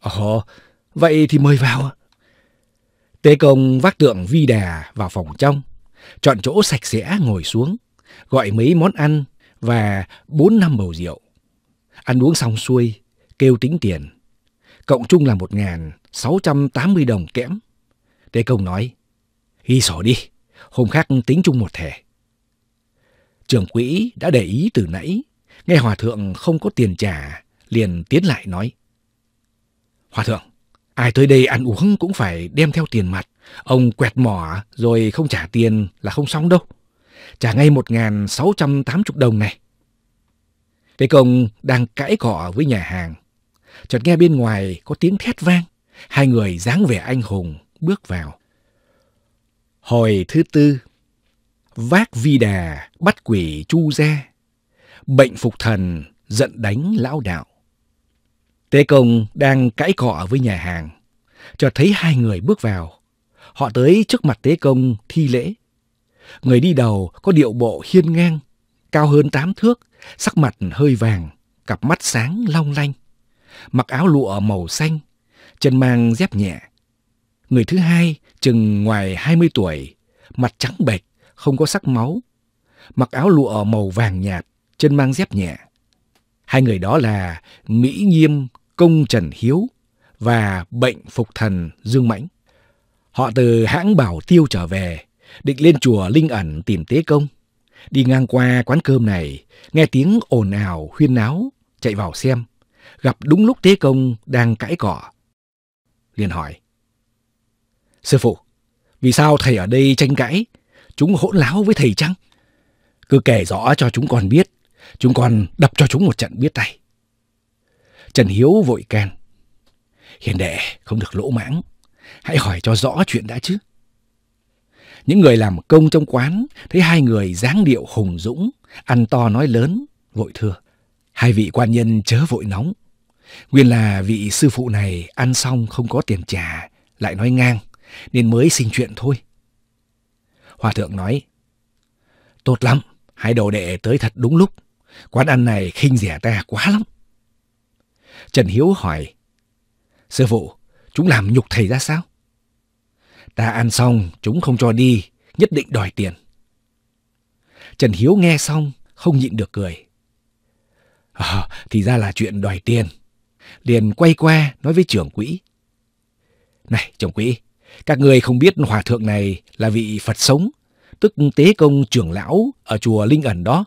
Ồ, vậy thì mời vào. Tế công vác tượng vi đà vào phòng trong. Chọn chỗ sạch sẽ ngồi xuống. Gọi mấy món ăn và bốn năm bầu rượu. Ăn uống xong xuôi, kêu tính tiền. Cộng chung là một ngàn sáu trăm tám mươi đồng kẽm. Tế công nói, ghi sổ đi hôm khác tính chung một thẻ. Trưởng quỹ đã để ý từ nãy, nghe hòa thượng không có tiền trả, liền tiến lại nói. Hòa thượng, ai tới đây ăn uống cũng phải đem theo tiền mặt, ông quẹt mỏ rồi không trả tiền là không xong đâu. Trả ngay 1.680 đồng này. thế công đang cãi cọ với nhà hàng. Chợt nghe bên ngoài có tiếng thét vang, hai người dáng vẻ anh hùng bước vào. Hồi thứ tư Vác vi đà bắt quỷ chu ra Bệnh phục thần giận đánh lão đạo Tế công đang cãi cọ với nhà hàng cho thấy hai người bước vào Họ tới trước mặt tế công thi lễ Người đi đầu có điệu bộ hiên ngang Cao hơn tám thước Sắc mặt hơi vàng Cặp mắt sáng long lanh Mặc áo lụa màu xanh Chân mang dép nhẹ Người thứ hai chừng ngoài 20 tuổi, mặt trắng bệch, không có sắc máu, mặc áo lụa màu vàng nhạt, chân mang dép nhẹ. Hai người đó là Mỹ Nghiêm Công Trần Hiếu và Bệnh Phục Thần Dương Mãnh. Họ từ hãng Bảo Tiêu trở về, định lên chùa Linh Ẩn tìm tế công. Đi ngang qua quán cơm này, nghe tiếng ồn ào huyên náo, chạy vào xem, gặp đúng lúc tế công đang cãi cỏ. Liền hỏi, Sư phụ, vì sao thầy ở đây tranh cãi? Chúng hỗn láo với thầy chăng? Cứ kể rõ cho chúng con biết. Chúng con đập cho chúng một trận biết tay. Trần Hiếu vội can. Hiền đệ không được lỗ mãng. Hãy hỏi cho rõ chuyện đã chứ. Những người làm công trong quán thấy hai người dáng điệu hùng dũng, ăn to nói lớn, vội thưa. Hai vị quan nhân chớ vội nóng. Nguyên là vị sư phụ này ăn xong không có tiền trả, lại nói ngang nên mới sinh chuyện thôi. Hòa thượng nói, tốt lắm, hai đồ đệ tới thật đúng lúc, quán ăn này khinh rẻ ta quá lắm. Trần Hiếu hỏi, sư phụ, chúng làm nhục thầy ra sao? Ta ăn xong, chúng không cho đi, nhất định đòi tiền. Trần Hiếu nghe xong, không nhịn được cười. À, thì ra là chuyện đòi tiền. Liền quay qua nói với trưởng quỹ. Này, trưởng quỹ, các người không biết hòa thượng này là vị Phật sống, tức tế công trưởng lão ở chùa Linh Ẩn đó.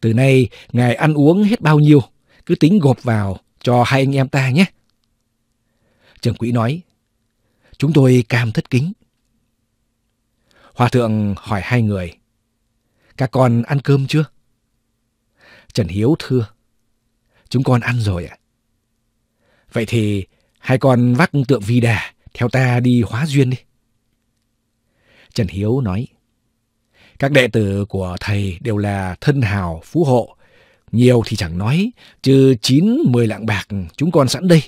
Từ nay, ngài ăn uống hết bao nhiêu, cứ tính gộp vào cho hai anh em ta nhé. Trưởng quỹ nói, chúng tôi cam thất kính. Hòa thượng hỏi hai người, các con ăn cơm chưa? Trần Hiếu thưa, chúng con ăn rồi ạ. À? Vậy thì hai con vác tượng vi đà theo ta đi hóa duyên đi. Trần Hiếu nói, các đệ tử của thầy đều là thân hào phú hộ. Nhiều thì chẳng nói, trừ chín mười lạng bạc chúng con sẵn đây.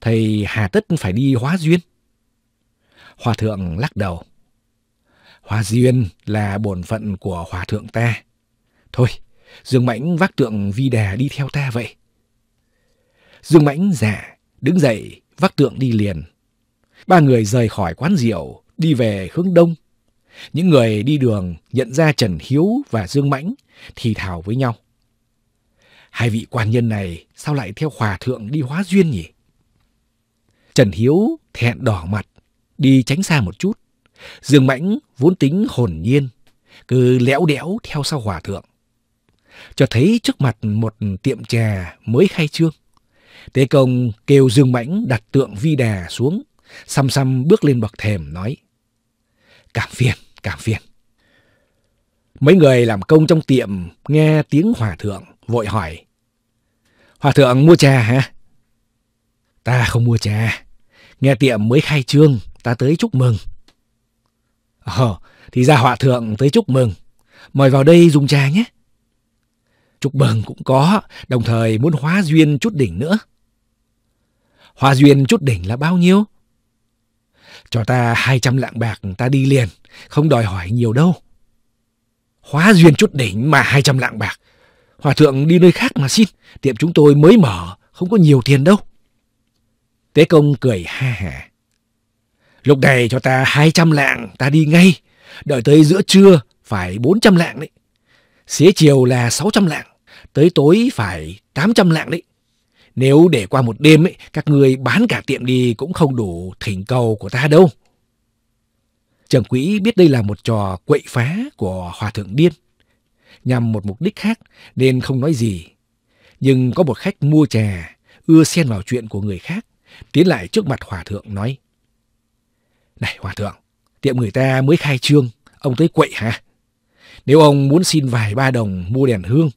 Thầy hà tất phải đi hóa duyên. Hòa thượng lắc đầu. Hóa duyên là bổn phận của hòa thượng ta. Thôi, Dương Mãnh vác tượng vi đà đi theo ta vậy. Dương Mãnh giả, đứng dậy, vác tượng đi liền. Ba người rời khỏi quán rượu, đi về hướng đông. Những người đi đường nhận ra Trần Hiếu và Dương Mãnh thì thào với nhau. Hai vị quan nhân này sao lại theo hòa thượng đi hóa duyên nhỉ? Trần Hiếu thẹn đỏ mặt, đi tránh xa một chút. Dương Mãnh vốn tính hồn nhiên, cứ lẽo đẽo theo sau hòa thượng. Cho thấy trước mặt một tiệm trà mới khai trương. Tế công kêu Dương Mãnh đặt tượng vi đà xuống Xăm xăm bước lên bậc thềm nói. Cảm phiền, cảm phiền. Mấy người làm công trong tiệm nghe tiếng hòa thượng vội hỏi. Hòa thượng mua trà hả? Ta không mua trà. Nghe tiệm mới khai trương, ta tới chúc mừng. Ồ, ờ, thì ra hòa thượng tới chúc mừng. Mời vào đây dùng trà nhé. Chúc mừng cũng có, đồng thời muốn hóa duyên chút đỉnh nữa. Hóa duyên chút đỉnh là bao nhiêu? Cho ta 200 lạng bạc ta đi liền, không đòi hỏi nhiều đâu. Hóa duyên chút đỉnh mà 200 lạng bạc. Hòa thượng đi nơi khác mà xin, tiệm chúng tôi mới mở, không có nhiều tiền đâu. Tế công cười ha hả. Lúc này cho ta 200 lạng, ta đi ngay. Đợi tới giữa trưa, phải 400 lạng đấy. Xế chiều là 600 lạng, tới tối phải 800 lạng đấy. Nếu để qua một đêm, ấy, các ngươi bán cả tiệm đi cũng không đủ thỉnh cầu của ta đâu. Trưởng quỹ biết đây là một trò quậy phá của Hòa Thượng Điên, nhằm một mục đích khác nên không nói gì. Nhưng có một khách mua trà, ưa xen vào chuyện của người khác, tiến lại trước mặt Hòa Thượng nói. Này Hòa Thượng, tiệm người ta mới khai trương, ông tới quậy hả? Nếu ông muốn xin vài ba đồng mua đèn hương,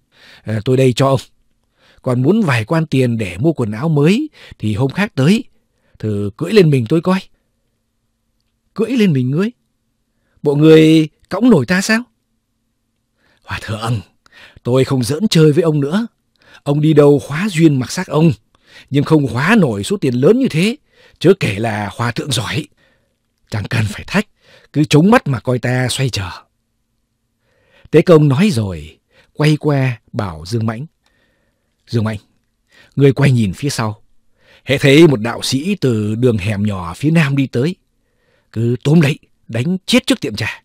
ờ, tôi đây cho ông còn muốn vài quan tiền để mua quần áo mới thì hôm khác tới, thử cưỡi lên mình tôi coi. Cưỡi lên mình ngươi? Bộ người cõng nổi ta sao? Hòa thượng, tôi không giỡn chơi với ông nữa. Ông đi đâu khóa duyên mặc xác ông, nhưng không khóa nổi số tiền lớn như thế, chớ kể là hòa thượng giỏi. Chẳng cần phải thách, cứ trống mắt mà coi ta xoay trở. Tế công nói rồi, quay qua bảo Dương Mãnh. Dương Mạnh, người quay nhìn phía sau. hệ thấy một đạo sĩ từ đường hẻm nhỏ phía nam đi tới. Cứ tóm lấy, đánh chết trước tiệm trà.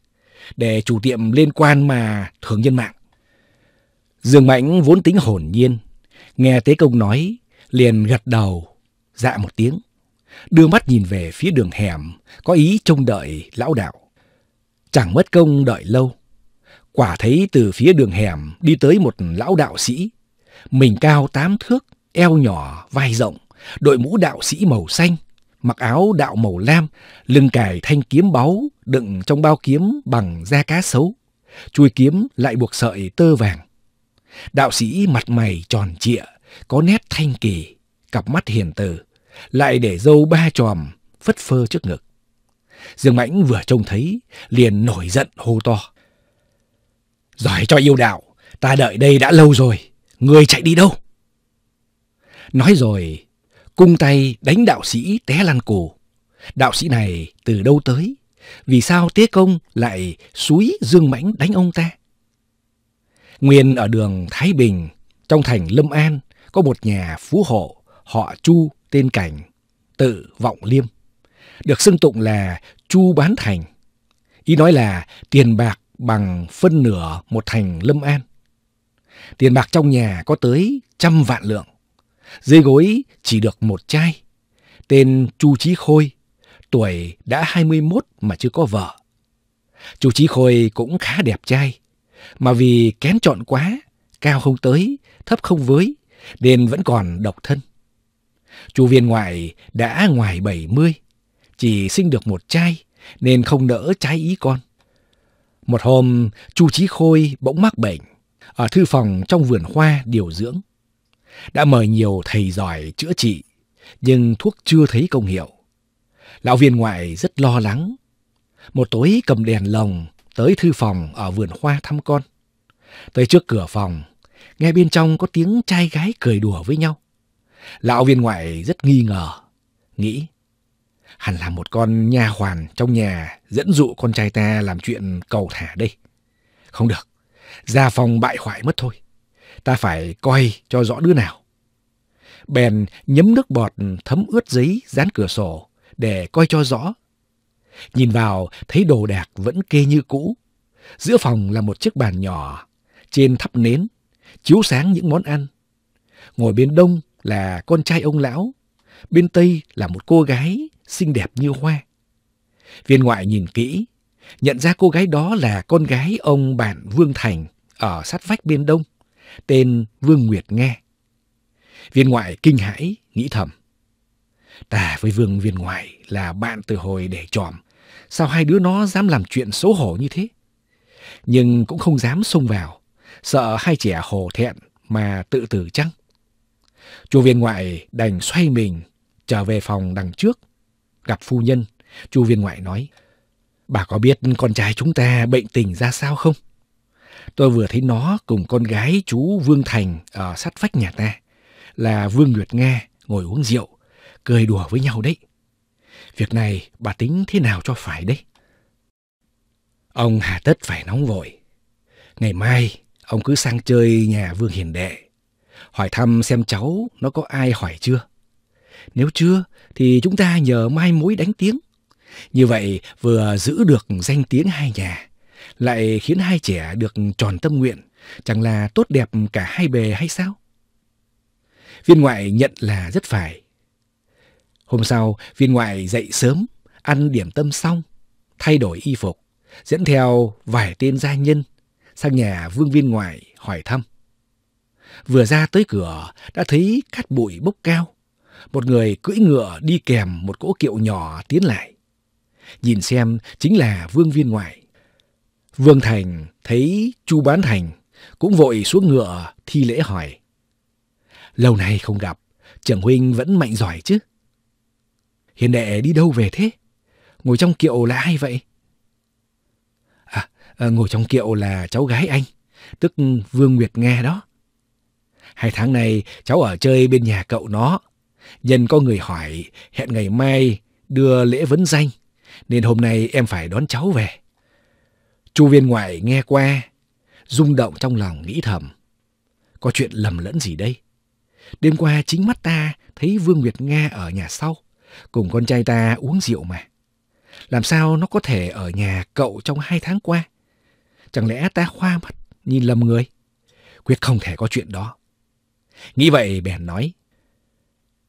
Để chủ tiệm liên quan mà thưởng nhân mạng. Dương Mạnh vốn tính hồn nhiên. Nghe Tế Công nói, liền gật đầu, dạ một tiếng. Đưa mắt nhìn về phía đường hẻm, có ý trông đợi lão đạo. Chẳng mất công đợi lâu. Quả thấy từ phía đường hẻm đi tới một lão đạo sĩ mình cao tám thước, eo nhỏ, vai rộng, đội mũ đạo sĩ màu xanh, mặc áo đạo màu lam, lưng cài thanh kiếm báu đựng trong bao kiếm bằng da cá sấu. Chuôi kiếm lại buộc sợi tơ vàng. Đạo sĩ mặt mày tròn trịa, có nét thanh kỳ, cặp mắt hiền từ, lại để dâu ba chòm phất phơ trước ngực. Dương Mãnh vừa trông thấy, liền nổi giận hô to. Giỏi cho yêu đạo, ta đợi đây đã lâu rồi. Người chạy đi đâu? Nói rồi, cung tay đánh đạo sĩ té lăn cổ. Đạo sĩ này từ đâu tới? Vì sao Tế Công lại suối Dương Mãnh đánh ông ta? Nguyên ở đường Thái Bình, trong thành Lâm An, có một nhà phú hộ, họ Chu tên Cảnh, tự Vọng Liêm. Được xưng tụng là Chu Bán Thành. Ý nói là tiền bạc bằng phân nửa một thành Lâm An. Tiền bạc trong nhà có tới trăm vạn lượng. Dưới gối chỉ được một chai. Tên Chu Chí Khôi, tuổi đã 21 mà chưa có vợ. Chu Chí Khôi cũng khá đẹp trai, mà vì kén chọn quá, cao không tới, thấp không với, nên vẫn còn độc thân. Chu viên ngoại đã ngoài 70, chỉ sinh được một trai nên không nỡ trái ý con. Một hôm, Chu Chí Khôi bỗng mắc bệnh, ở thư phòng trong vườn hoa điều dưỡng. Đã mời nhiều thầy giỏi chữa trị, nhưng thuốc chưa thấy công hiệu. Lão viên ngoại rất lo lắng. Một tối cầm đèn lồng tới thư phòng ở vườn hoa thăm con. Tới trước cửa phòng, nghe bên trong có tiếng trai gái cười đùa với nhau. Lão viên ngoại rất nghi ngờ, nghĩ hẳn là một con nha hoàn trong nhà dẫn dụ con trai ta làm chuyện cầu thả đây. Không được, Gia phòng bại hoại mất thôi. Ta phải coi cho rõ đứa nào. Bèn nhấm nước bọt thấm ướt giấy dán cửa sổ để coi cho rõ. Nhìn vào thấy đồ đạc vẫn kê như cũ. Giữa phòng là một chiếc bàn nhỏ, trên thắp nến, chiếu sáng những món ăn. Ngồi bên đông là con trai ông lão, bên tây là một cô gái xinh đẹp như hoa. Viên ngoại nhìn kỹ nhận ra cô gái đó là con gái ông bạn Vương Thành ở sát vách biên đông, tên Vương Nguyệt nghe. Viên ngoại kinh hãi, nghĩ thầm. Ta với Vương Viên ngoại là bạn từ hồi để tròm, sao hai đứa nó dám làm chuyện xấu hổ như thế? Nhưng cũng không dám xông vào, sợ hai trẻ hồ thẹn mà tự tử chăng? Chú viên ngoại đành xoay mình trở về phòng đằng trước, gặp phu nhân. Chu viên ngoại nói, Bà có biết con trai chúng ta bệnh tình ra sao không? Tôi vừa thấy nó cùng con gái chú Vương Thành ở sát vách nhà ta, là Vương Nguyệt Nga ngồi uống rượu, cười đùa với nhau đấy. Việc này bà tính thế nào cho phải đấy? Ông hà tất phải nóng vội. Ngày mai, ông cứ sang chơi nhà Vương Hiền Đệ. Hỏi thăm xem cháu nó có ai hỏi chưa. Nếu chưa, thì chúng ta nhờ mai mối đánh tiếng. Như vậy vừa giữ được danh tiếng hai nhà, lại khiến hai trẻ được tròn tâm nguyện, chẳng là tốt đẹp cả hai bề hay sao? Viên ngoại nhận là rất phải. Hôm sau, viên ngoại dậy sớm, ăn điểm tâm xong, thay đổi y phục, dẫn theo vài tên gia nhân sang nhà vương viên ngoại hỏi thăm. Vừa ra tới cửa đã thấy cát bụi bốc cao. Một người cưỡi ngựa đi kèm một cỗ kiệu nhỏ tiến lại nhìn xem chính là vương viên ngoại. Vương Thành thấy Chu Bán Thành cũng vội xuống ngựa thi lễ hỏi. Lâu nay không gặp, trưởng huynh vẫn mạnh giỏi chứ? Hiền đệ đi đâu về thế? Ngồi trong kiệu là ai vậy? À, à ngồi trong kiệu là cháu gái anh, tức Vương Nguyệt Nga đó. Hai tháng này cháu ở chơi bên nhà cậu nó. Nhân có người hỏi hẹn ngày mai đưa lễ vấn danh nên hôm nay em phải đón cháu về. Chu viên ngoại nghe qua, rung động trong lòng nghĩ thầm. Có chuyện lầm lẫn gì đây? Đêm qua chính mắt ta thấy Vương Nguyệt Nga ở nhà sau, cùng con trai ta uống rượu mà. Làm sao nó có thể ở nhà cậu trong hai tháng qua? Chẳng lẽ ta khoa mắt nhìn lầm người? Quyết không thể có chuyện đó. Nghĩ vậy bèn nói.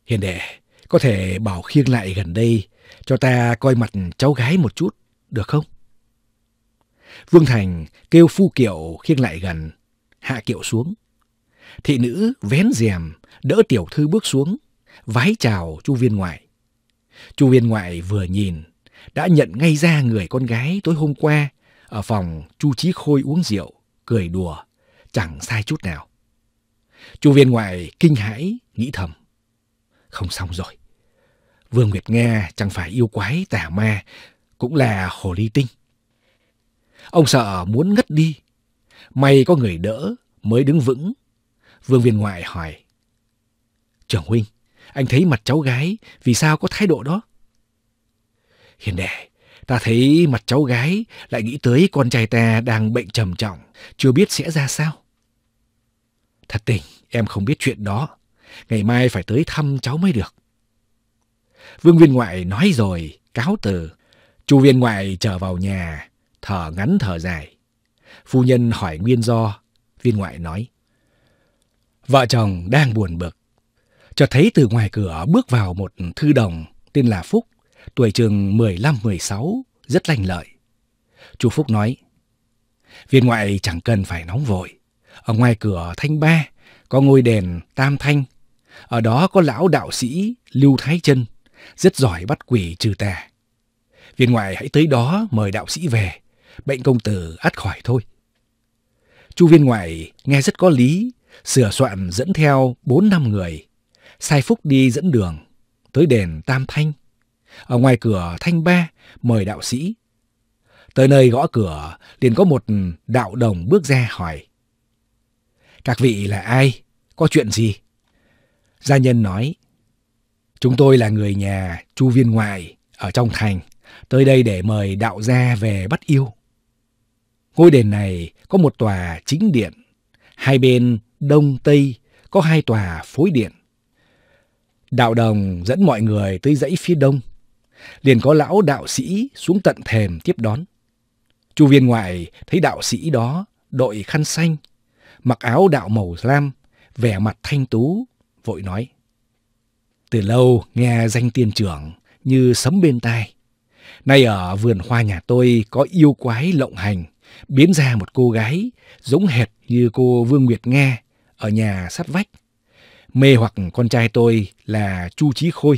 Hiền đệ, có thể bảo khiêng lại gần đây cho ta coi mặt cháu gái một chút, được không? Vương Thành kêu Phu Kiệu khiêng lại gần, hạ kiệu xuống. Thị nữ vén rèm, đỡ tiểu thư bước xuống, vái chào chu viên ngoại. Chu viên ngoại vừa nhìn, đã nhận ngay ra người con gái tối hôm qua ở phòng chu trí khôi uống rượu, cười đùa, chẳng sai chút nào. Chu viên ngoại kinh hãi, nghĩ thầm. Không xong rồi. Vương Nguyệt Nga chẳng phải yêu quái tà ma, cũng là hồ ly tinh. Ông sợ muốn ngất đi. May có người đỡ mới đứng vững. Vương viên ngoại hỏi. Trưởng huynh, anh thấy mặt cháu gái vì sao có thái độ đó? Hiền đệ, ta thấy mặt cháu gái lại nghĩ tới con trai ta đang bệnh trầm trọng, chưa biết sẽ ra sao. Thật tình, em không biết chuyện đó. Ngày mai phải tới thăm cháu mới được. Vương viên ngoại nói rồi, cáo từ. Chu viên ngoại trở vào nhà, thở ngắn thở dài. Phu nhân hỏi nguyên do, viên ngoại nói. Vợ chồng đang buồn bực. cho thấy từ ngoài cửa bước vào một thư đồng tên là Phúc, tuổi chừng 15-16, rất lành lợi. Chu Phúc nói, viên ngoại chẳng cần phải nóng vội. Ở ngoài cửa Thanh Ba có ngôi đền Tam Thanh, ở đó có lão đạo sĩ Lưu Thái Chân rất giỏi bắt quỷ trừ tà. Viên ngoại hãy tới đó mời đạo sĩ về, bệnh công tử át khỏi thôi. Chu viên ngoại nghe rất có lý, sửa soạn dẫn theo bốn năm người, sai phúc đi dẫn đường, tới đền Tam Thanh. Ở ngoài cửa Thanh Ba mời đạo sĩ. Tới nơi gõ cửa, liền có một đạo đồng bước ra hỏi. Các vị là ai? Có chuyện gì? Gia nhân nói, Chúng tôi là người nhà Chu Viên Ngoại ở trong thành, tới đây để mời đạo gia về bắt yêu. Ngôi đền này có một tòa chính điện, hai bên đông tây có hai tòa phối điện. Đạo đồng dẫn mọi người tới dãy phía đông, liền có lão đạo sĩ xuống tận thềm tiếp đón. Chu viên ngoại thấy đạo sĩ đó đội khăn xanh, mặc áo đạo màu lam, vẻ mặt thanh tú, vội nói. Từ lâu nghe danh tiên trưởng như sấm bên tai. Nay ở vườn hoa nhà tôi có yêu quái lộng hành, biến ra một cô gái giống hệt như cô Vương Nguyệt nghe ở nhà sắt vách. Mê hoặc con trai tôi là Chu Chí Khôi.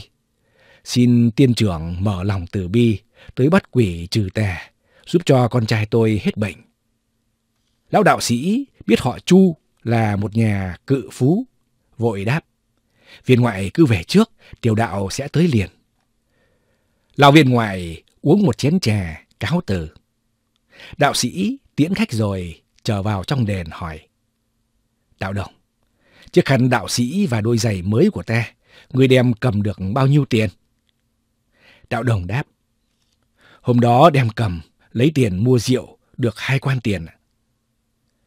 Xin tiên trưởng mở lòng từ bi tới bắt quỷ trừ tà, giúp cho con trai tôi hết bệnh. Lão đạo sĩ biết họ Chu là một nhà cự phú, vội đáp. Viên ngoại cứ về trước, tiểu đạo sẽ tới liền. Lão viên ngoại uống một chén trà, cáo từ. Đạo sĩ tiễn khách rồi, trở vào trong đền hỏi. Đạo đồng, chiếc khăn đạo sĩ và đôi giày mới của ta, người đem cầm được bao nhiêu tiền? Đạo đồng đáp. Hôm đó đem cầm, lấy tiền mua rượu, được hai quan tiền.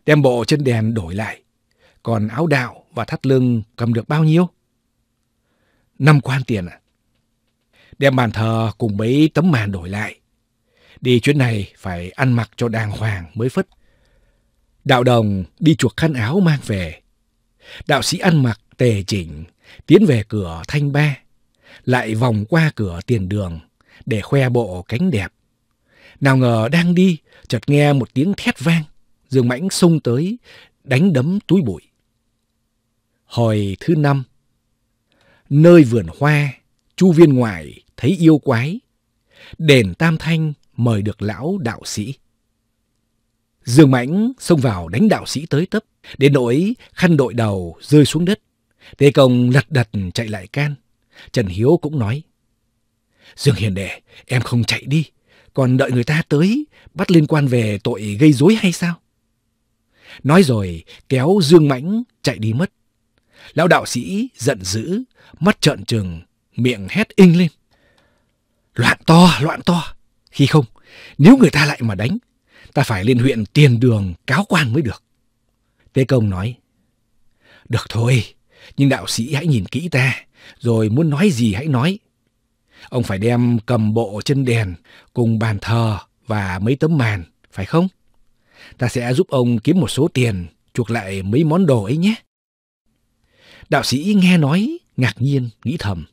Đem bộ chân đèn đổi lại, còn áo đạo và thắt lưng cầm được bao nhiêu? Năm quan tiền À? Đem bàn thờ cùng mấy tấm màn đổi lại. Đi chuyến này phải ăn mặc cho đàng hoàng mới phất. Đạo đồng đi chuộc khăn áo mang về. Đạo sĩ ăn mặc tề chỉnh, tiến về cửa thanh ba. Lại vòng qua cửa tiền đường để khoe bộ cánh đẹp. Nào ngờ đang đi, chợt nghe một tiếng thét vang. Dương Mãnh xông tới, đánh đấm túi bụi. Hồi thứ năm, Nơi vườn hoa, chu viên ngoài thấy yêu quái. Đền Tam Thanh mời được lão đạo sĩ. Dương Mãnh xông vào đánh đạo sĩ tới tấp, đến nỗi khăn đội đầu rơi xuống đất. Tề Công lật đật chạy lại can. Trần Hiếu cũng nói. Dương Hiền Đệ, em không chạy đi, còn đợi người ta tới bắt liên quan về tội gây dối hay sao? Nói rồi kéo Dương Mãnh chạy đi mất. Lão đạo sĩ giận dữ, mắt trợn trừng, miệng hét inh lên. Loạn to, loạn to. Khi không, nếu người ta lại mà đánh, ta phải lên huyện tiền đường cáo quan mới được. Tế công nói, được thôi, nhưng đạo sĩ hãy nhìn kỹ ta, rồi muốn nói gì hãy nói. Ông phải đem cầm bộ chân đèn cùng bàn thờ và mấy tấm màn, phải không? Ta sẽ giúp ông kiếm một số tiền, chuộc lại mấy món đồ ấy nhé. Đạo sĩ nghe nói, ngạc nhiên, nghĩ thầm.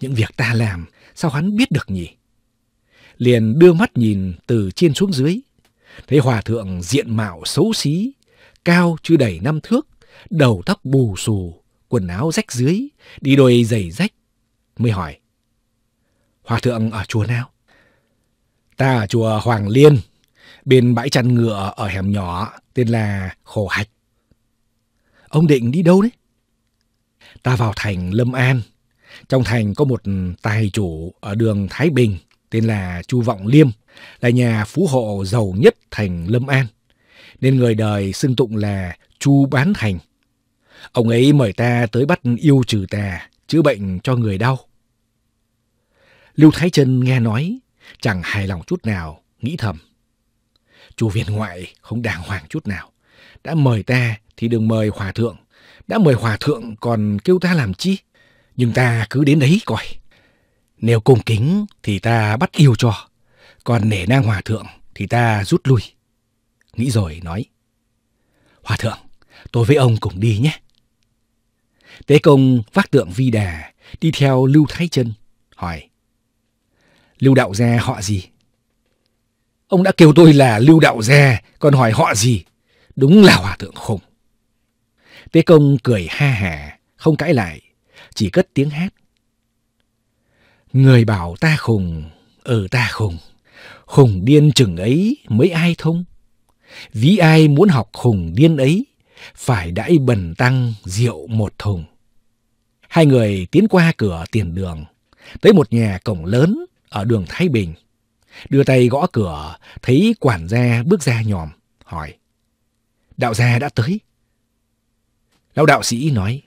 Những việc ta làm, sao hắn biết được nhỉ? Liền đưa mắt nhìn từ trên xuống dưới. Thấy hòa thượng diện mạo xấu xí, cao chưa đầy năm thước, đầu tóc bù xù, quần áo rách dưới, đi đôi giày rách. Mới hỏi, Hòa thượng ở chùa nào? Ta ở chùa Hoàng Liên, bên bãi chăn ngựa ở hẻm nhỏ tên là Khổ Hạch. Ông định đi đâu đấy? ta vào thành Lâm An. Trong thành có một tài chủ ở đường Thái Bình tên là Chu Vọng Liêm, là nhà phú hộ giàu nhất thành Lâm An, nên người đời xưng tụng là Chu Bán Thành. Ông ấy mời ta tới bắt yêu trừ tà, chữa bệnh cho người đau. Lưu Thái Trân nghe nói, chẳng hài lòng chút nào, nghĩ thầm. Chu viên ngoại không đàng hoàng chút nào, đã mời ta thì đừng mời hòa thượng, đã mời hòa thượng còn kêu ta làm chi? Nhưng ta cứ đến đấy coi. Nếu cung kính thì ta bắt yêu cho. Còn nể nang hòa thượng thì ta rút lui. Nghĩ rồi nói. Hòa thượng, tôi với ông cùng đi nhé. Tế công vác tượng vi đà, đi theo Lưu Thái chân hỏi. Lưu Đạo Gia họ gì? Ông đã kêu tôi là Lưu Đạo Gia, còn hỏi họ gì? Đúng là hòa thượng khủng. Tế công cười ha hà, không cãi lại, chỉ cất tiếng hát. Người bảo ta khùng, ừ ta khùng, khùng điên chừng ấy mới ai thông. Ví ai muốn học khùng điên ấy, phải đãi bần tăng rượu một thùng. Hai người tiến qua cửa tiền đường, tới một nhà cổng lớn ở đường Thái Bình. Đưa tay gõ cửa, thấy quản gia bước ra nhòm, hỏi. Đạo gia đã tới, Lão đạo sĩ nói,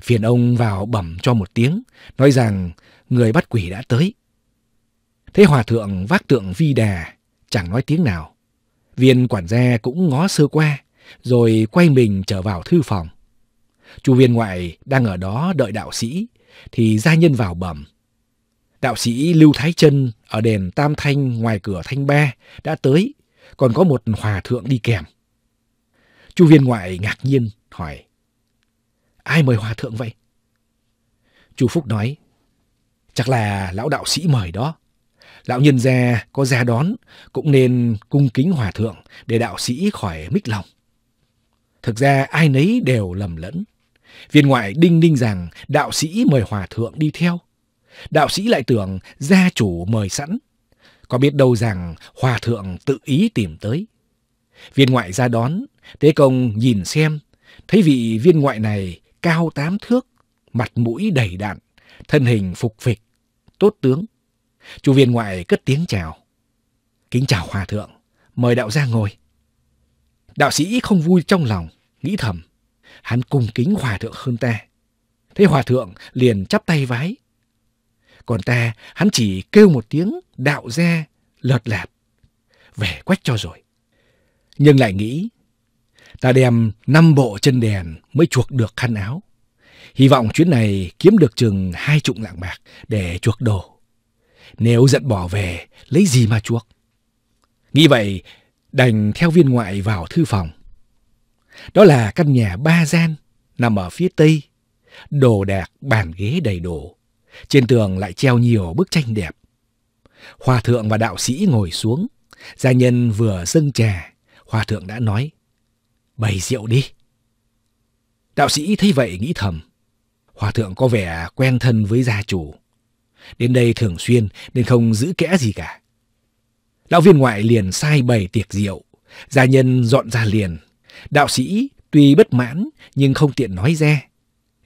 phiền ông vào bẩm cho một tiếng, nói rằng người bắt quỷ đã tới. Thế hòa thượng vác tượng vi đà, chẳng nói tiếng nào. Viên quản gia cũng ngó sơ qua, rồi quay mình trở vào thư phòng. Chu viên ngoại đang ở đó đợi đạo sĩ, thì gia nhân vào bẩm. Đạo sĩ Lưu Thái Trân ở đền Tam Thanh ngoài cửa Thanh Ba đã tới, còn có một hòa thượng đi kèm. Chu viên ngoại ngạc nhiên hỏi, Ai mời hòa thượng vậy? Chu Phúc nói, chắc là lão đạo sĩ mời đó. Lão nhân gia có ra đón, cũng nên cung kính hòa thượng để đạo sĩ khỏi mít lòng. Thực ra ai nấy đều lầm lẫn. Viên ngoại đinh ninh rằng đạo sĩ mời hòa thượng đi theo. Đạo sĩ lại tưởng gia chủ mời sẵn. Có biết đâu rằng hòa thượng tự ý tìm tới. Viên ngoại ra đón, tế công nhìn xem, thấy vị viên ngoại này cao tám thước, mặt mũi đầy đạn, thân hình phục phịch, tốt tướng. Chủ viên ngoại cất tiếng chào. Kính chào hòa thượng, mời đạo gia ngồi. Đạo sĩ không vui trong lòng, nghĩ thầm. Hắn cung kính hòa thượng hơn ta. Thế hòa thượng liền chắp tay vái. Còn ta, hắn chỉ kêu một tiếng đạo gia lợt lạp. Về quách cho rồi. Nhưng lại nghĩ Ta đem năm bộ chân đèn mới chuộc được khăn áo. Hy vọng chuyến này kiếm được chừng hai chục lạng bạc để chuộc đồ. Nếu giận bỏ về, lấy gì mà chuộc? Nghĩ vậy, đành theo viên ngoại vào thư phòng. Đó là căn nhà ba gian, nằm ở phía tây. Đồ đạc, bàn ghế đầy đủ. Trên tường lại treo nhiều bức tranh đẹp. Hòa thượng và đạo sĩ ngồi xuống. Gia nhân vừa dâng trà, hòa thượng đã nói bày rượu đi. Đạo sĩ thấy vậy nghĩ thầm. Hòa thượng có vẻ quen thân với gia chủ. Đến đây thường xuyên nên không giữ kẽ gì cả. Lão viên ngoại liền sai bày tiệc rượu. Gia nhân dọn ra liền. Đạo sĩ tuy bất mãn nhưng không tiện nói ra.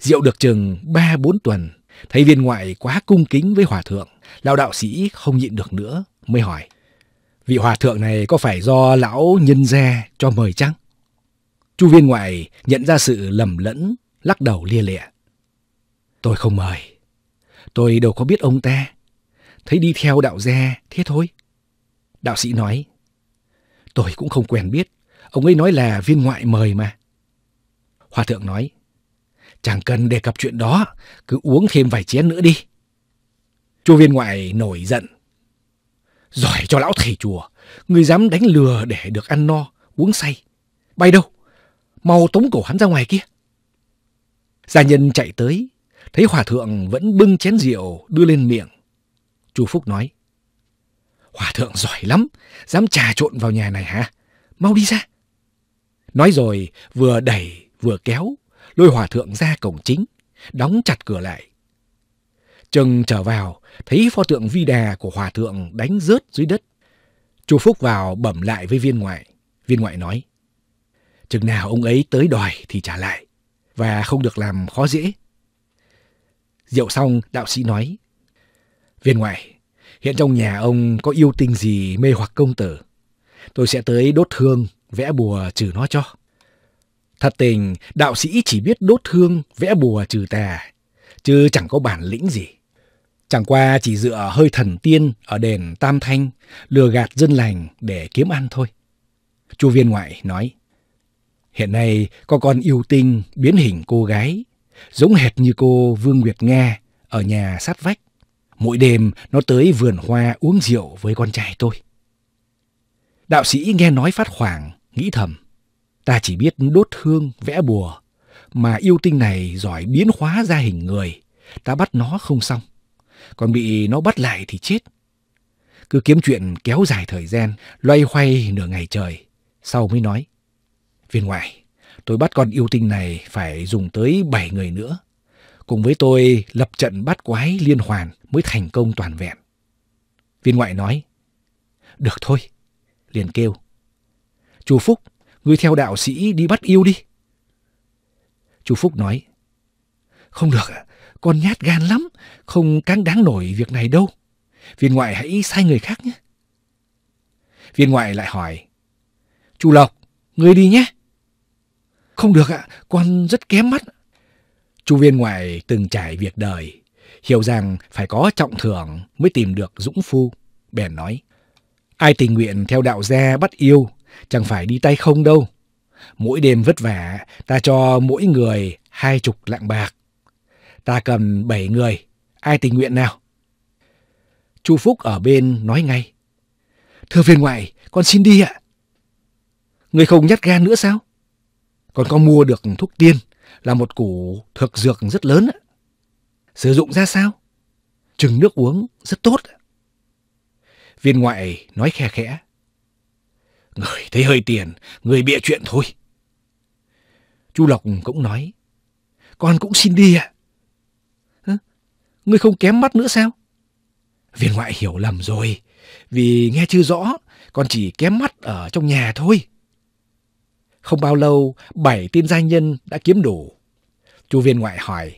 Rượu được chừng ba bốn tuần. Thấy viên ngoại quá cung kính với hòa thượng. Lão đạo sĩ không nhịn được nữa mới hỏi. Vị hòa thượng này có phải do lão nhân gia cho mời chăng? Chu viên ngoại nhận ra sự lầm lẫn, lắc đầu lia lịa. Tôi không mời. Tôi đâu có biết ông ta. Thấy đi theo đạo gia, thế thôi. Đạo sĩ nói. Tôi cũng không quen biết. Ông ấy nói là viên ngoại mời mà. Hòa thượng nói. Chẳng cần đề cập chuyện đó, cứ uống thêm vài chén nữa đi. Chu viên ngoại nổi giận. Giỏi cho lão thầy chùa, người dám đánh lừa để được ăn no, uống say. Bay đâu, mau tống cổ hắn ra ngoài kia. Gia nhân chạy tới, thấy hòa thượng vẫn bưng chén rượu đưa lên miệng. Chu Phúc nói, Hòa thượng giỏi lắm, dám trà trộn vào nhà này hả? Mau đi ra. Nói rồi, vừa đẩy vừa kéo, lôi hòa thượng ra cổng chính, đóng chặt cửa lại. Trừng trở vào, thấy pho tượng vi đà của hòa thượng đánh rớt dưới đất. Chu Phúc vào bẩm lại với viên ngoại. Viên ngoại nói, chừng nào ông ấy tới đòi thì trả lại, và không được làm khó dễ. Rượu xong, đạo sĩ nói, Viên ngoại, hiện trong nhà ông có yêu tinh gì mê hoặc công tử? Tôi sẽ tới đốt hương, vẽ bùa trừ nó cho. Thật tình, đạo sĩ chỉ biết đốt hương, vẽ bùa trừ tà, chứ chẳng có bản lĩnh gì. Chẳng qua chỉ dựa hơi thần tiên ở đền Tam Thanh, lừa gạt dân lành để kiếm ăn thôi. Chu viên ngoại nói, Hiện nay có con yêu tinh biến hình cô gái, giống hệt như cô Vương Nguyệt Nga ở nhà sát vách. Mỗi đêm nó tới vườn hoa uống rượu với con trai tôi. Đạo sĩ nghe nói phát khoảng, nghĩ thầm. Ta chỉ biết đốt hương, vẽ bùa, mà yêu tinh này giỏi biến hóa ra hình người. Ta bắt nó không xong, còn bị nó bắt lại thì chết. Cứ kiếm chuyện kéo dài thời gian, loay hoay nửa ngày trời. Sau mới nói. Viên ngoại tôi bắt con yêu tinh này phải dùng tới 7 người nữa. Cùng với tôi lập trận bắt quái liên hoàn mới thành công toàn vẹn. Viên ngoại nói, được thôi, liền kêu. Chú Phúc, ngươi theo đạo sĩ đi bắt yêu đi. Chú Phúc nói, không được, con nhát gan lắm, không cáng đáng nổi việc này đâu. Viên ngoại hãy sai người khác nhé. Viên ngoại lại hỏi, chú Lộc, ngươi đi nhé. Không được ạ, con rất kém mắt. Chu viên ngoại từng trải việc đời, hiểu rằng phải có trọng thưởng mới tìm được dũng phu. Bèn nói, ai tình nguyện theo đạo gia bắt yêu, chẳng phải đi tay không đâu. Mỗi đêm vất vả, ta cho mỗi người hai chục lạng bạc. Ta cần bảy người, ai tình nguyện nào? Chu Phúc ở bên nói ngay. Thưa viên ngoại, con xin đi ạ. Người không nhát gan nữa sao? Còn có mua được thuốc tiên là một củ thực dược rất lớn. Sử dụng ra sao? chừng nước uống rất tốt. Viên ngoại nói khe khẽ. Người thấy hơi tiền, người bịa chuyện thôi. Chu Lộc cũng nói. Con cũng xin đi ạ. người không kém mắt nữa sao? Viên ngoại hiểu lầm rồi. Vì nghe chưa rõ, con chỉ kém mắt ở trong nhà thôi. Không bao lâu, bảy tin gia nhân đã kiếm đủ. Chu viên ngoại hỏi,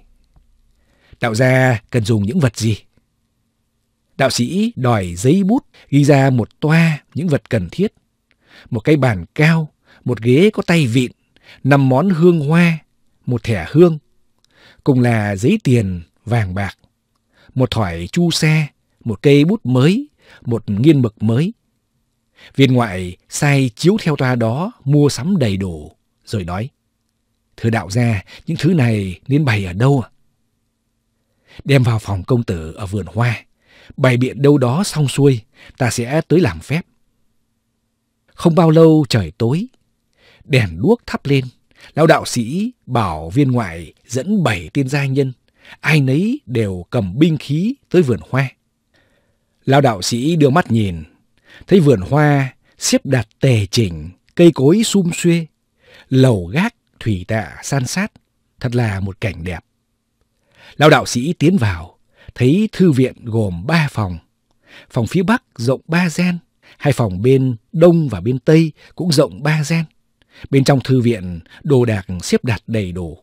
Đạo gia cần dùng những vật gì? Đạo sĩ đòi giấy bút ghi ra một toa những vật cần thiết. Một cái bàn cao, một ghế có tay vịn, năm món hương hoa, một thẻ hương. Cùng là giấy tiền vàng bạc, một thỏi chu xe, một cây bút mới, một nghiên mực mới. Viên ngoại sai chiếu theo ta đó mua sắm đầy đủ, rồi nói. Thưa đạo gia, những thứ này nên bày ở đâu à? Đem vào phòng công tử ở vườn hoa, bày biện đâu đó xong xuôi, ta sẽ tới làm phép. Không bao lâu trời tối, đèn đuốc thắp lên, lão đạo sĩ bảo viên ngoại dẫn bảy tiên gia nhân, ai nấy đều cầm binh khí tới vườn hoa. Lão đạo sĩ đưa mắt nhìn Thấy vườn hoa xếp đặt tề chỉnh, cây cối sum xuê, lầu gác thủy tạ san sát, thật là một cảnh đẹp. Lão đạo sĩ tiến vào, thấy thư viện gồm ba phòng. Phòng phía bắc rộng ba gen, hai phòng bên đông và bên tây cũng rộng ba gen. Bên trong thư viện, đồ đạc xếp đặt đầy đủ.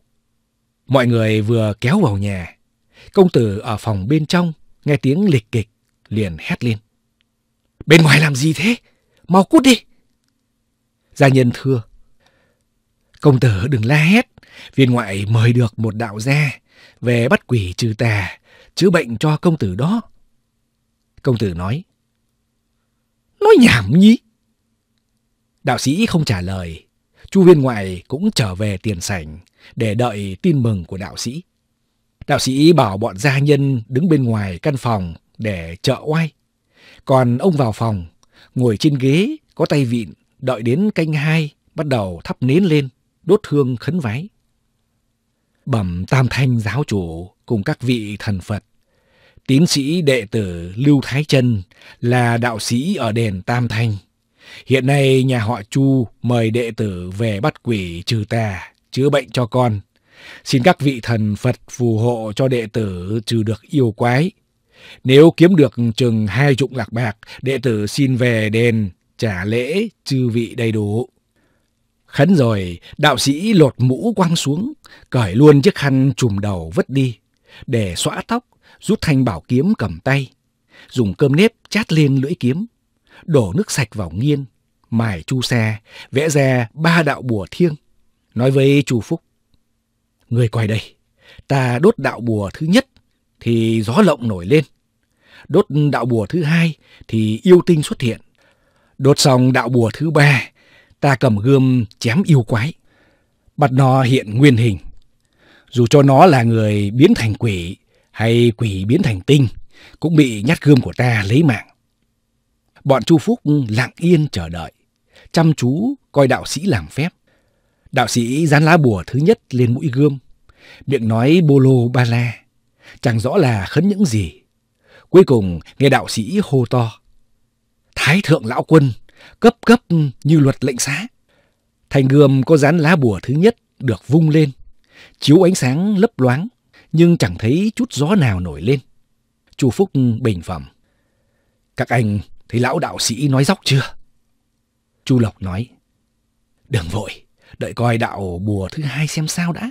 Mọi người vừa kéo vào nhà, công tử ở phòng bên trong nghe tiếng lịch kịch liền hét lên. Bên ngoài làm gì thế? Mau cút đi. Gia nhân thưa. Công tử đừng la hét. Viên ngoại mời được một đạo gia về bắt quỷ trừ tà, chữa bệnh cho công tử đó. Công tử nói. Nói nhảm nhí. Đạo sĩ không trả lời. Chu viên ngoại cũng trở về tiền sảnh để đợi tin mừng của đạo sĩ. Đạo sĩ bảo bọn gia nhân đứng bên ngoài căn phòng để trợ oai. Còn ông vào phòng, ngồi trên ghế, có tay vịn, đợi đến canh hai, bắt đầu thắp nến lên, đốt hương khấn vái. Bẩm tam thanh giáo chủ cùng các vị thần Phật, tín sĩ đệ tử Lưu Thái Trân là đạo sĩ ở đền Tam Thanh. Hiện nay nhà họ Chu mời đệ tử về bắt quỷ trừ tà, chữa bệnh cho con. Xin các vị thần Phật phù hộ cho đệ tử trừ được yêu quái, nếu kiếm được chừng hai chục lạc bạc, đệ tử xin về đền trả lễ chư vị đầy đủ. Khấn rồi, đạo sĩ lột mũ quăng xuống, cởi luôn chiếc khăn trùm đầu vứt đi, để xóa tóc, rút thanh bảo kiếm cầm tay, dùng cơm nếp chát lên lưỡi kiếm, đổ nước sạch vào nghiên, mài chu xe, vẽ ra ba đạo bùa thiêng, nói với chu Phúc. Người quay đây, ta đốt đạo bùa thứ nhất thì gió lộng nổi lên, Đốt đạo bùa thứ hai thì yêu tinh xuất hiện. Đốt xong đạo bùa thứ ba, ta cầm gươm chém yêu quái. Bắt nó hiện nguyên hình. Dù cho nó là người biến thành quỷ hay quỷ biến thành tinh, cũng bị nhát gươm của ta lấy mạng. Bọn Chu Phúc lặng yên chờ đợi, chăm chú coi đạo sĩ làm phép. Đạo sĩ dán lá bùa thứ nhất lên mũi gươm, miệng nói bô lô ba la, chẳng rõ là khấn những gì. Cuối cùng, nghe đạo sĩ hô to. Thái thượng lão quân, cấp cấp như luật lệnh xá. Thành gươm có dán lá bùa thứ nhất được vung lên, chiếu ánh sáng lấp loáng, nhưng chẳng thấy chút gió nào nổi lên. Chu Phúc bình phẩm. Các anh thấy lão đạo sĩ nói dóc chưa? Chu Lộc nói. Đừng vội, đợi coi đạo bùa thứ hai xem sao đã.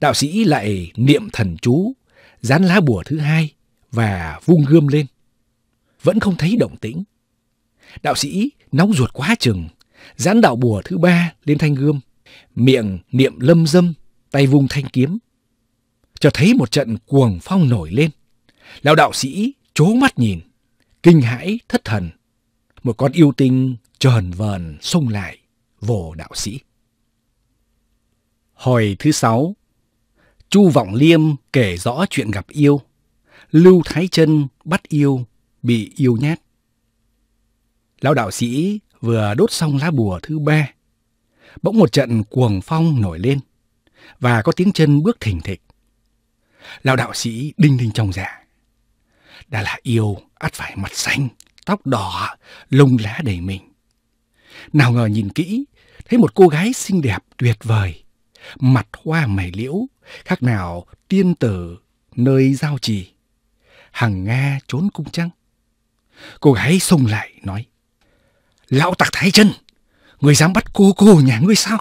Đạo sĩ lại niệm thần chú, dán lá bùa thứ hai, và vung gươm lên. Vẫn không thấy động tĩnh. Đạo sĩ nóng ruột quá chừng, dán đạo bùa thứ ba lên thanh gươm, miệng niệm lâm dâm, tay vung thanh kiếm. cho thấy một trận cuồng phong nổi lên. Lão đạo sĩ chố mắt nhìn, kinh hãi thất thần. Một con yêu tinh trờn vờn xông lại, vồ đạo sĩ. Hồi thứ sáu, Chu Vọng Liêm kể rõ chuyện gặp yêu. Lưu Thái Chân bắt yêu, bị yêu nhát. Lão đạo sĩ vừa đốt xong lá bùa thứ ba. Bỗng một trận cuồng phong nổi lên và có tiếng chân bước thình thịch. Lão đạo sĩ đinh đinh trong dạ. Đã là yêu, ắt phải mặt xanh, tóc đỏ, lông lá đầy mình. Nào ngờ nhìn kỹ, thấy một cô gái xinh đẹp tuyệt vời, mặt hoa mày liễu, khác nào tiên tử nơi giao trì. Hằng Nga trốn cung trăng. Cô gái xông lại nói. Lão tặc Thái chân người dám bắt cô cô nhà ngươi sao?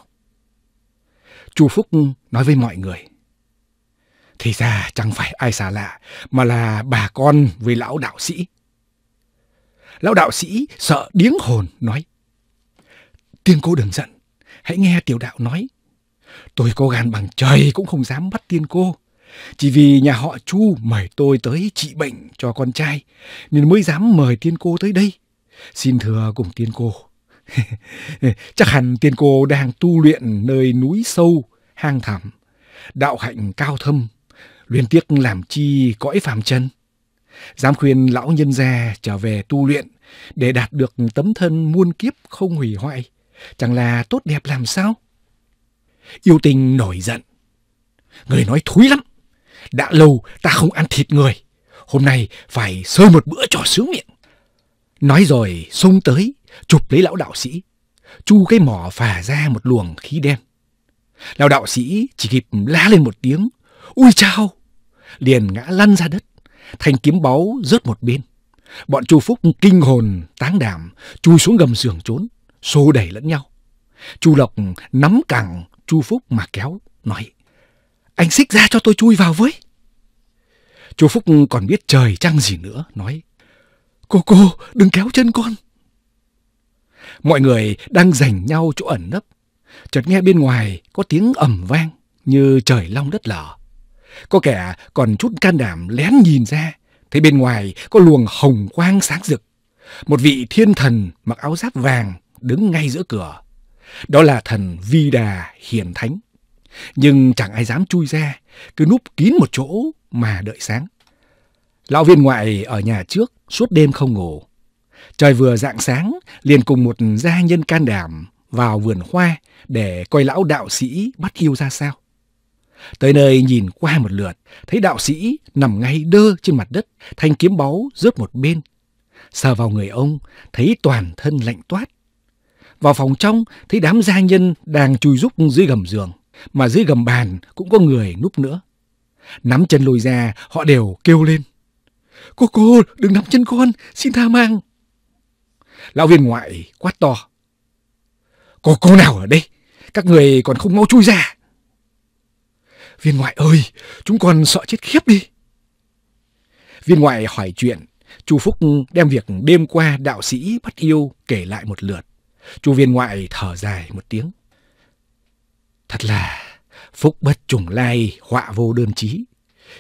Chu Phúc nói với mọi người. Thì ra chẳng phải ai xa lạ, mà là bà con với lão đạo sĩ. Lão đạo sĩ sợ điếng hồn nói. Tiên cô đừng giận, hãy nghe tiểu đạo nói. Tôi có gan bằng trời cũng không dám bắt tiên cô. Chỉ vì nhà họ Chu mời tôi tới trị bệnh cho con trai, nên mới dám mời tiên cô tới đây. Xin thưa cùng tiên cô. Chắc hẳn tiên cô đang tu luyện nơi núi sâu, hang thẳm, đạo hạnh cao thâm, luyện tiếc làm chi cõi phàm trần Dám khuyên lão nhân gia trở về tu luyện để đạt được tấm thân muôn kiếp không hủy hoại, chẳng là tốt đẹp làm sao? Yêu tình nổi giận. Người nói thúi lắm. Đã lâu ta không ăn thịt người. Hôm nay phải sơi một bữa cho sướng miệng. Nói rồi xông tới, chụp lấy lão đạo sĩ. Chu cái mỏ phả ra một luồng khí đen. Lão đạo sĩ chỉ kịp la lên một tiếng. Ui chao! Liền ngã lăn ra đất. Thanh kiếm báu rớt một bên. Bọn Chu Phúc kinh hồn, táng đảm, chui xuống gầm giường trốn, xô đẩy lẫn nhau. Chu Lộc nắm cẳng Chu Phúc mà kéo, nói. Anh xích ra cho tôi chui vào với. Chú Phúc còn biết trời trăng gì nữa, nói. Cô cô, đừng kéo chân con. Mọi người đang giành nhau chỗ ẩn nấp. Chợt nghe bên ngoài có tiếng ầm vang như trời long đất lở. Có kẻ còn chút can đảm lén nhìn ra, thấy bên ngoài có luồng hồng quang sáng rực. Một vị thiên thần mặc áo giáp vàng đứng ngay giữa cửa. Đó là thần Vi Đà Hiền Thánh. Nhưng chẳng ai dám chui ra, cứ núp kín một chỗ mà đợi sáng. Lão viên ngoại ở nhà trước suốt đêm không ngủ. Trời vừa rạng sáng, liền cùng một gia nhân can đảm vào vườn hoa để coi lão đạo sĩ bắt yêu ra sao. Tới nơi nhìn qua một lượt, thấy đạo sĩ nằm ngay đơ trên mặt đất, thanh kiếm báu rớt một bên. Sờ vào người ông, thấy toàn thân lạnh toát. Vào phòng trong, thấy đám gia nhân đang chui rúc dưới gầm giường mà dưới gầm bàn cũng có người núp nữa. Nắm chân lôi ra, họ đều kêu lên. Cô cô, đừng nắm chân con, xin tha mang. Lão viên ngoại quát to. Cô cô nào ở đây? Các người còn không mau chui ra. Viên ngoại ơi, chúng con sợ chết khiếp đi. Viên ngoại hỏi chuyện, Chu Phúc đem việc đêm qua đạo sĩ bắt yêu kể lại một lượt. Chu viên ngoại thở dài một tiếng. Thật là phúc bất trùng lai, họa vô đơn chí.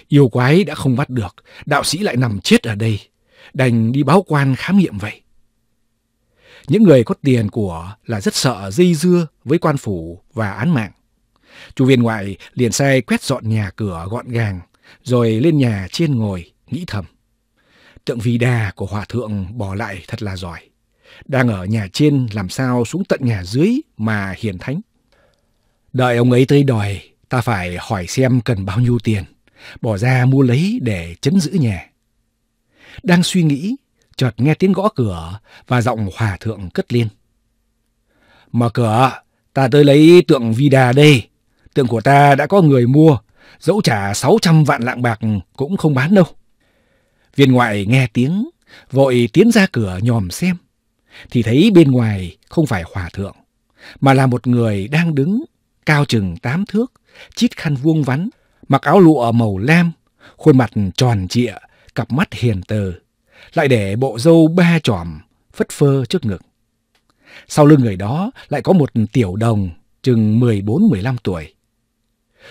Yêu quái đã không bắt được, đạo sĩ lại nằm chết ở đây. Đành đi báo quan khám nghiệm vậy. Những người có tiền của là rất sợ dây dưa với quan phủ và án mạng. chủ viên ngoại liền sai quét dọn nhà cửa gọn gàng, rồi lên nhà trên ngồi, nghĩ thầm. Tượng vì đà của hòa thượng bỏ lại thật là giỏi. Đang ở nhà trên làm sao xuống tận nhà dưới mà hiền thánh. Đợi ông ấy tới đòi, ta phải hỏi xem cần bao nhiêu tiền, bỏ ra mua lấy để chấn giữ nhà. Đang suy nghĩ, chợt nghe tiếng gõ cửa và giọng hòa thượng cất lên. Mở cửa, ta tới lấy tượng Vida đây. Tượng của ta đã có người mua, dẫu trả 600 vạn lạng bạc cũng không bán đâu. Viên ngoại nghe tiếng, vội tiến ra cửa nhòm xem. Thì thấy bên ngoài không phải hòa thượng, mà là một người đang đứng cao chừng tám thước, chít khăn vuông vắn, mặc áo lụa màu lam, khuôn mặt tròn trịa, cặp mắt hiền từ, lại để bộ râu ba chòm phất phơ trước ngực. Sau lưng người đó lại có một tiểu đồng chừng 14-15 tuổi.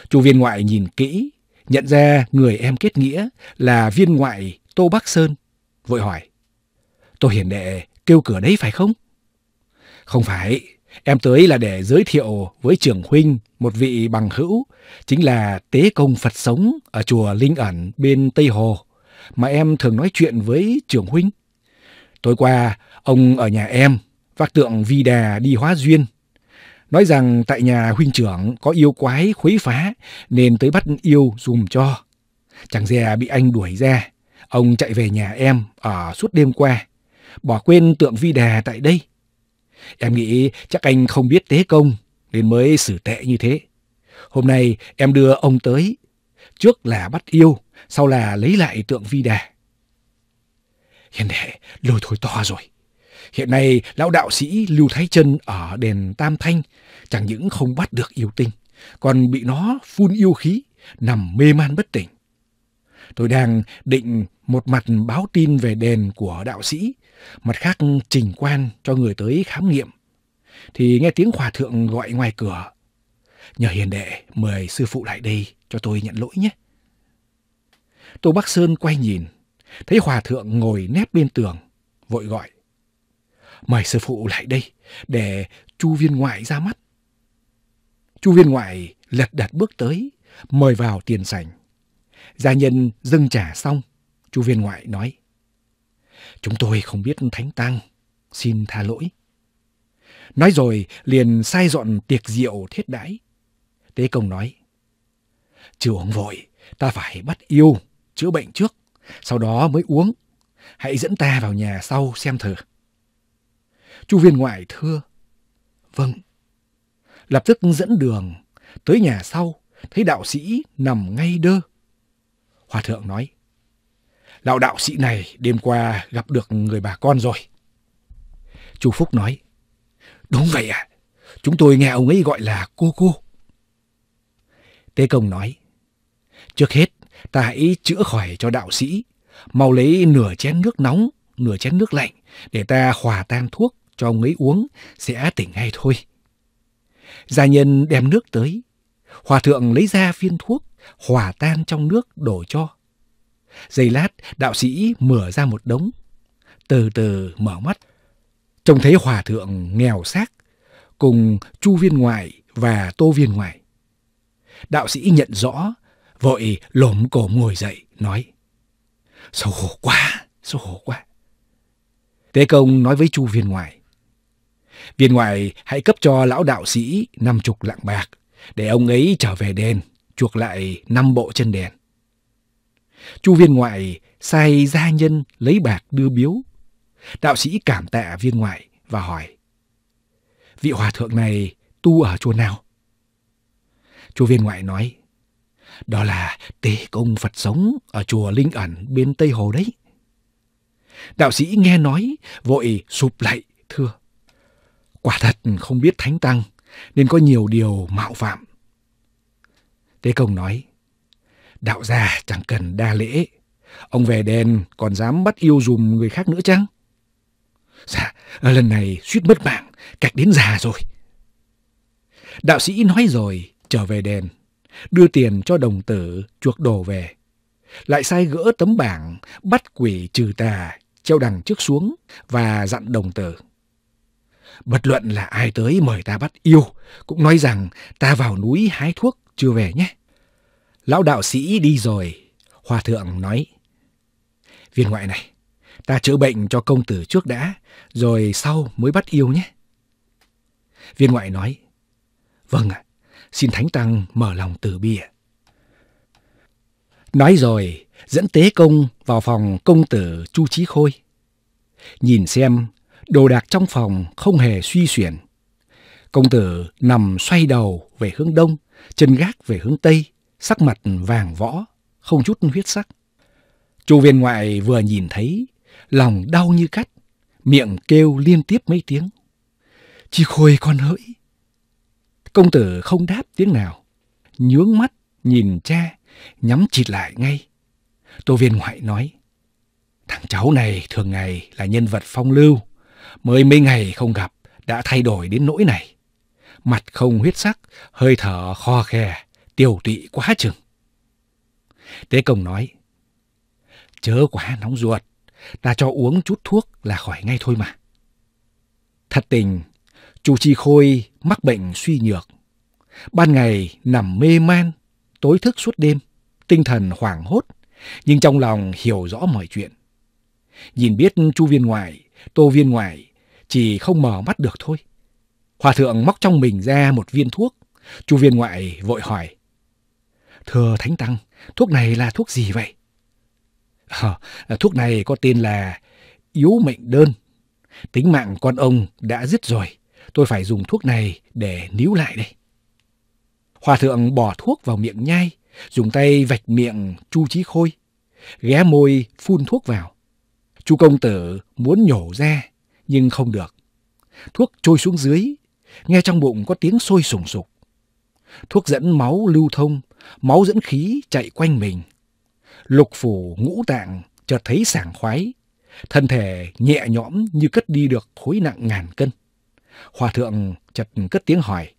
Chủ viên ngoại nhìn kỹ, nhận ra người em kết nghĩa là viên ngoại Tô Bắc Sơn, vội hỏi. Tô Hiền Đệ kêu cửa đấy phải không? Không phải, Em tới là để giới thiệu với trưởng huynh một vị bằng hữu, chính là tế công Phật sống ở chùa Linh Ẩn bên Tây Hồ, mà em thường nói chuyện với trưởng huynh. Tối qua, ông ở nhà em, vác tượng Vi Đà đi hóa duyên. Nói rằng tại nhà huynh trưởng có yêu quái khuấy phá nên tới bắt yêu dùm cho. Chẳng dè bị anh đuổi ra, ông chạy về nhà em ở suốt đêm qua, bỏ quên tượng Vi Đà tại đây Em nghĩ chắc anh không biết tế công nên mới xử tệ như thế. Hôm nay em đưa ông tới. Trước là bắt yêu, sau là lấy lại tượng vi đà. Hiện đệ, lôi thôi to rồi. Hiện nay, lão đạo sĩ Lưu Thái Trân ở đền Tam Thanh chẳng những không bắt được yêu tinh, còn bị nó phun yêu khí, nằm mê man bất tỉnh. Tôi đang định một mặt báo tin về đền của đạo sĩ mặt khác trình quan cho người tới khám nghiệm, thì nghe tiếng hòa thượng gọi ngoài cửa. Nhờ hiền đệ mời sư phụ lại đây cho tôi nhận lỗi nhé. Tô Bắc Sơn quay nhìn, thấy hòa thượng ngồi nép bên tường, vội gọi. Mời sư phụ lại đây để chu viên ngoại ra mắt. Chu viên ngoại lật đật bước tới, mời vào tiền sảnh. Gia nhân dâng trà xong, chu viên ngoại nói. Chúng tôi không biết thánh tăng, xin tha lỗi. Nói rồi liền sai dọn tiệc rượu thiết đãi. Tế công nói, chưa uống vội, ta phải bắt yêu, chữa bệnh trước, sau đó mới uống. Hãy dẫn ta vào nhà sau xem thử. Chu viên ngoại thưa, vâng. Lập tức dẫn đường, tới nhà sau, thấy đạo sĩ nằm ngay đơ. Hòa thượng nói, Lão đạo sĩ này đêm qua gặp được người bà con rồi. Chú Phúc nói, đúng vậy ạ, à, chúng tôi nghe ông ấy gọi là cô cô. Tế Công nói, trước hết ta hãy chữa khỏi cho đạo sĩ, mau lấy nửa chén nước nóng, nửa chén nước lạnh để ta hòa tan thuốc cho ông ấy uống sẽ tỉnh ngay thôi. Gia nhân đem nước tới, hòa thượng lấy ra viên thuốc, hòa tan trong nước đổ cho Giây lát, đạo sĩ mở ra một đống. Từ từ mở mắt. Trông thấy hòa thượng nghèo xác cùng chu viên ngoại và tô viên ngoại. Đạo sĩ nhận rõ, vội lồm cổ ngồi dậy, nói. Xấu hổ quá, xấu hổ quá. Tế công nói với chu viên ngoại. Viên ngoại hãy cấp cho lão đạo sĩ năm chục lạng bạc để ông ấy trở về đền chuộc lại năm bộ chân đèn. Chu viên ngoại sai gia nhân lấy bạc đưa biếu. Đạo sĩ cảm tạ viên ngoại và hỏi. Vị hòa thượng này tu ở chùa nào? Chu viên ngoại nói. Đó là tế công Phật sống ở chùa Linh Ẩn bên Tây Hồ đấy. Đạo sĩ nghe nói vội sụp lạy thưa. Quả thật không biết thánh tăng nên có nhiều điều mạo phạm. Tế công nói Đạo gia chẳng cần đa lễ. Ông về đền còn dám bắt yêu dùm người khác nữa chăng? Dạ, lần này suýt mất mạng, cạch đến già rồi. Đạo sĩ nói rồi, trở về đền, đưa tiền cho đồng tử, chuộc đồ về. Lại sai gỡ tấm bảng, bắt quỷ trừ tà, treo đằng trước xuống và dặn đồng tử. Bất luận là ai tới mời ta bắt yêu, cũng nói rằng ta vào núi hái thuốc, chưa về nhé. Lão đạo sĩ đi rồi, hòa thượng nói. Viên ngoại này, ta chữa bệnh cho công tử trước đã, rồi sau mới bắt yêu nhé. Viên ngoại nói, vâng ạ, à, xin Thánh Tăng mở lòng từ bi ạ. Nói rồi, dẫn tế công vào phòng công tử Chu Trí Khôi. Nhìn xem, đồ đạc trong phòng không hề suy xuyển. Công tử nằm xoay đầu về hướng đông, chân gác về hướng tây, sắc mặt vàng võ, không chút huyết sắc. Chu viên ngoại vừa nhìn thấy, lòng đau như cắt, miệng kêu liên tiếp mấy tiếng. Chị Khôi con hỡi! Công tử không đáp tiếng nào, nhướng mắt nhìn cha, nhắm chịt lại ngay. Tô viên ngoại nói, thằng cháu này thường ngày là nhân vật phong lưu, mới mấy ngày không gặp đã thay đổi đến nỗi này. Mặt không huyết sắc, hơi thở kho khe, tiêu tụy quá chừng. Tế Công nói, chớ quá nóng ruột, ta cho uống chút thuốc là khỏi ngay thôi mà. Thật tình, Chu Chi Khôi mắc bệnh suy nhược. Ban ngày nằm mê man, tối thức suốt đêm, tinh thần hoảng hốt, nhưng trong lòng hiểu rõ mọi chuyện. Nhìn biết Chu Viên Ngoại, Tô Viên Ngoại chỉ không mở mắt được thôi. Hòa thượng móc trong mình ra một viên thuốc, Chu Viên Ngoại vội hỏi. Thưa Thánh Tăng, thuốc này là thuốc gì vậy? À, thuốc này có tên là yếu mệnh đơn. Tính mạng con ông đã dứt rồi. Tôi phải dùng thuốc này để níu lại đây. Hòa thượng bỏ thuốc vào miệng nhai, dùng tay vạch miệng Chu trí Khôi, ghé môi phun thuốc vào. Chu công tử muốn nhổ ra, nhưng không được. Thuốc trôi xuống dưới, nghe trong bụng có tiếng sôi sùng sục. Thuốc dẫn máu lưu thông, máu dẫn khí chạy quanh mình. Lục phủ ngũ tạng chợt thấy sảng khoái, thân thể nhẹ nhõm như cất đi được khối nặng ngàn cân. Hòa thượng chợt cất tiếng hỏi.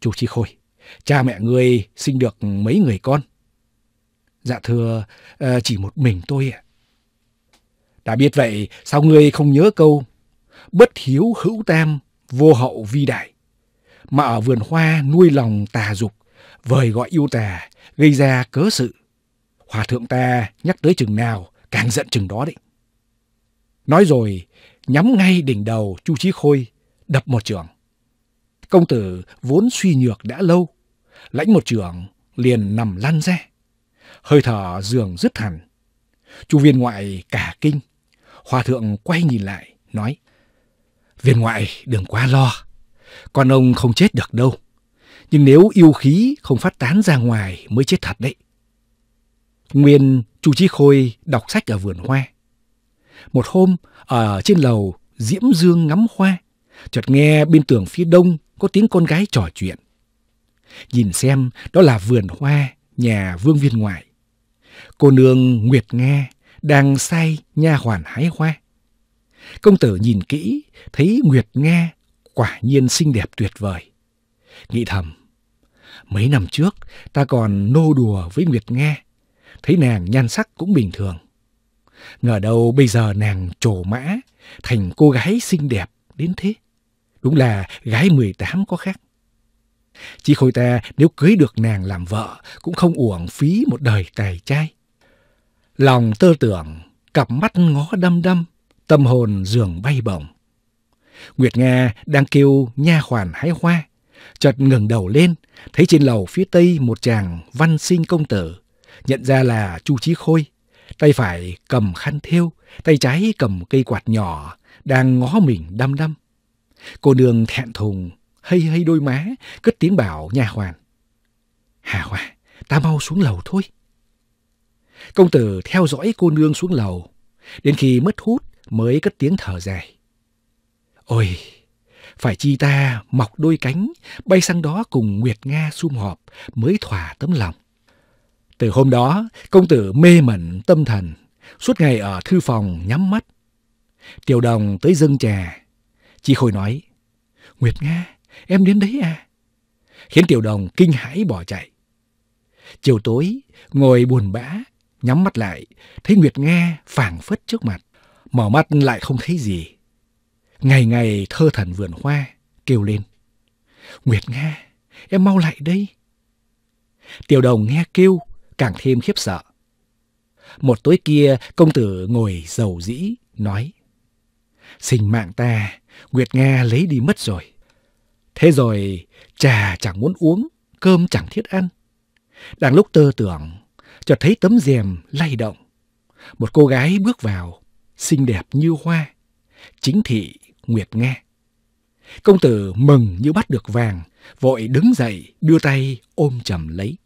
Chú Chi Khôi, cha mẹ người sinh được mấy người con? Dạ thưa, ờ, chỉ một mình tôi ạ. Đã biết vậy, sao ngươi không nhớ câu bất hiếu hữu tam, vô hậu vi đại. Mà ở vườn hoa nuôi lòng tà dục, vời gọi yêu tà, gây ra cớ sự. Hòa thượng ta nhắc tới chừng nào, càng giận chừng đó đấy. Nói rồi, nhắm ngay đỉnh đầu Chu Chí Khôi, đập một trường. Công tử vốn suy nhược đã lâu, lãnh một trường liền nằm lăn ra. Hơi thở giường dứt hẳn. Chu viên ngoại cả kinh. Hòa thượng quay nhìn lại, nói. Viên ngoại đừng quá lo, con ông không chết được đâu. Nhưng nếu yêu khí không phát tán ra ngoài mới chết thật đấy. Nguyên Chu Chí Khôi đọc sách ở vườn hoa. Một hôm, ở trên lầu Diễm Dương ngắm hoa, chợt nghe bên tường phía đông có tiếng con gái trò chuyện. Nhìn xem, đó là vườn hoa nhà Vương Viên Ngoại. Cô nương Nguyệt Nga đang say nha hoàn hái hoa. Công tử nhìn kỹ, thấy Nguyệt Nga quả nhiên xinh đẹp tuyệt vời. Nghĩ thầm, Mấy năm trước, ta còn nô đùa với Nguyệt Nghe, thấy nàng nhan sắc cũng bình thường. Ngờ đâu bây giờ nàng trổ mã, thành cô gái xinh đẹp đến thế. Đúng là gái mười tám có khác. Chị Khôi ta nếu cưới được nàng làm vợ cũng không uổng phí một đời tài trai. Lòng tơ tưởng, cặp mắt ngó đăm đăm, tâm hồn dường bay bổng. Nguyệt Nga đang kêu nha hoàn hái hoa, chợt ngẩng đầu lên, thấy trên lầu phía tây một chàng văn sinh công tử, nhận ra là Chu Chí Khôi, tay phải cầm khăn thêu, tay trái cầm cây quạt nhỏ, đang ngó mình đăm đăm. Cô nương thẹn thùng, hây hây đôi má, cất tiếng bảo nhà hoàn. Hà Hoa, ta mau xuống lầu thôi. Công tử theo dõi cô nương xuống lầu, đến khi mất hút mới cất tiếng thở dài. Ôi, phải chi ta mọc đôi cánh, bay sang đó cùng Nguyệt Nga sum họp mới thỏa tấm lòng. Từ hôm đó, công tử mê mẩn tâm thần, suốt ngày ở thư phòng nhắm mắt. Tiểu đồng tới dâng trà. Chi Khôi nói, Nguyệt Nga, em đến đấy à? Khiến tiểu đồng kinh hãi bỏ chạy. Chiều tối, ngồi buồn bã, nhắm mắt lại, thấy Nguyệt Nga phảng phất trước mặt. Mở mắt lại không thấy gì. Ngày ngày thơ thần vườn hoa kêu lên. Nguyệt Nga, em mau lại đây. Tiểu đồng nghe kêu, càng thêm khiếp sợ. Một tối kia, công tử ngồi dầu dĩ, nói. Sinh mạng ta, Nguyệt Nga lấy đi mất rồi. Thế rồi, trà chẳng muốn uống, cơm chẳng thiết ăn. Đang lúc tơ tưởng, chợt thấy tấm rèm lay động. Một cô gái bước vào, xinh đẹp như hoa, chính thị Nguyệt nghe. Công tử mừng như bắt được vàng, vội đứng dậy đưa tay ôm chầm lấy.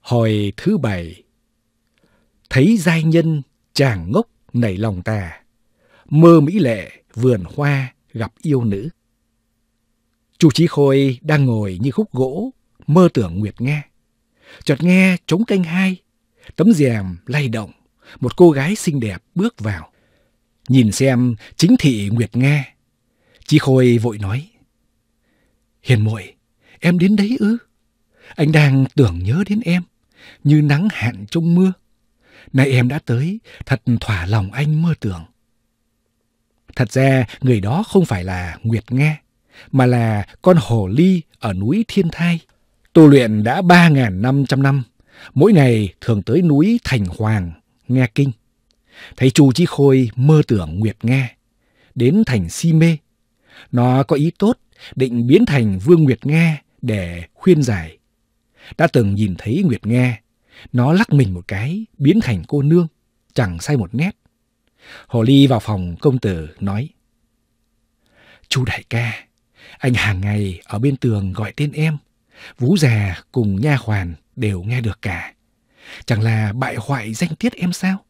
Hồi thứ bảy, thấy giai nhân chàng ngốc nảy lòng tà, mơ mỹ lệ vườn hoa gặp yêu nữ. Chu Chí Khôi đang ngồi như khúc gỗ, mơ tưởng Nguyệt nghe. Chợt nghe trống canh hai, tấm rèm lay động, một cô gái xinh đẹp bước vào. Nhìn xem chính thị Nguyệt nghe. Chí Khôi vội nói. Hiền muội em đến đấy ư? Anh đang tưởng nhớ đến em, như nắng hạn trong mưa. Nay em đã tới, thật thỏa lòng anh mơ tưởng. Thật ra người đó không phải là Nguyệt nghe mà là con hồ ly ở núi Thiên Thai. Tu luyện đã ba năm trăm năm, mỗi ngày thường tới núi Thành Hoàng, nghe kinh. Thấy chu Chí Khôi mơ tưởng Nguyệt Nghe đến thành si mê. Nó có ý tốt, định biến thành Vương Nguyệt Nghe để khuyên giải. Đã từng nhìn thấy Nguyệt Nghe nó lắc mình một cái, biến thành cô nương, chẳng sai một nét. Hồ Ly vào phòng công tử nói. Chu đại ca, anh hàng ngày ở bên tường gọi tên em. Vú già cùng nha hoàn đều nghe được cả. Chẳng là bại hoại danh tiết em sao?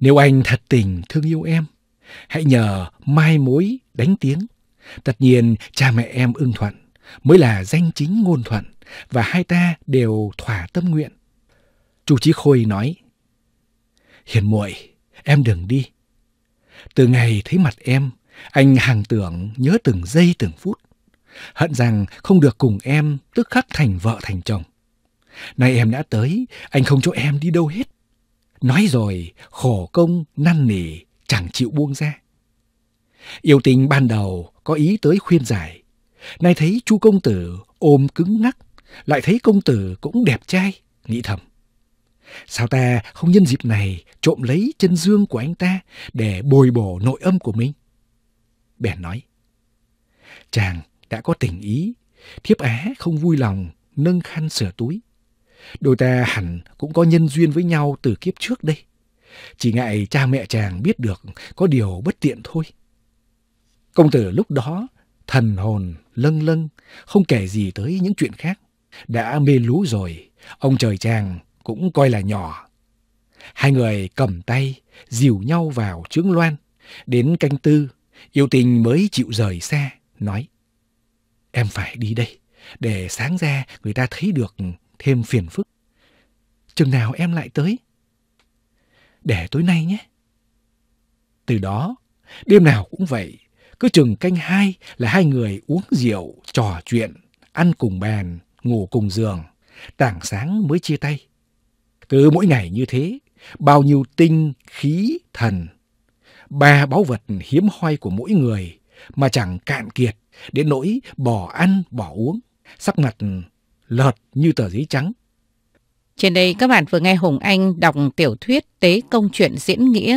Nếu anh thật tình thương yêu em, hãy nhờ mai mối đánh tiếng. Tất nhiên cha mẹ em ưng thuận mới là danh chính ngôn thuận và hai ta đều thỏa tâm nguyện. Chu Chí Khôi nói: "Hiền muội, em đừng đi. Từ ngày thấy mặt em, anh hàng tưởng nhớ từng giây từng phút, hận rằng không được cùng em tức khắc thành vợ thành chồng. Nay em đã tới, anh không cho em đi đâu hết. Nói rồi khổ công năn nỉ chẳng chịu buông ra. Yêu tình ban đầu có ý tới khuyên giải. Nay thấy chu công tử ôm cứng ngắc, lại thấy công tử cũng đẹp trai, nghĩ thầm. Sao ta không nhân dịp này trộm lấy chân dương của anh ta để bồi bổ nội âm của mình? Bèn nói, chàng đã có tình ý, thiếp á không vui lòng nâng khăn sửa túi. Đôi ta hẳn cũng có nhân duyên với nhau từ kiếp trước đây. Chỉ ngại cha mẹ chàng biết được có điều bất tiện thôi. Công tử lúc đó thần hồn lâng lâng, không kể gì tới những chuyện khác. Đã mê lú rồi, ông trời chàng cũng coi là nhỏ. Hai người cầm tay, dìu nhau vào trướng loan. Đến canh tư, yêu tình mới chịu rời xa, nói. Em phải đi đây, để sáng ra người ta thấy được thêm phiền phức. Chừng nào em lại tới? Để tối nay nhé. Từ đó, đêm nào cũng vậy, cứ chừng canh hai là hai người uống rượu, trò chuyện, ăn cùng bàn, ngủ cùng giường, tảng sáng mới chia tay. Cứ mỗi ngày như thế, bao nhiêu tinh, khí, thần, ba báu vật hiếm hoi của mỗi người mà chẳng cạn kiệt đến nỗi bỏ ăn bỏ uống, sắc mặt lợt như tờ giấy trắng. Trên đây các bạn vừa nghe Hùng Anh đọc tiểu thuyết Tế công chuyện diễn nghĩa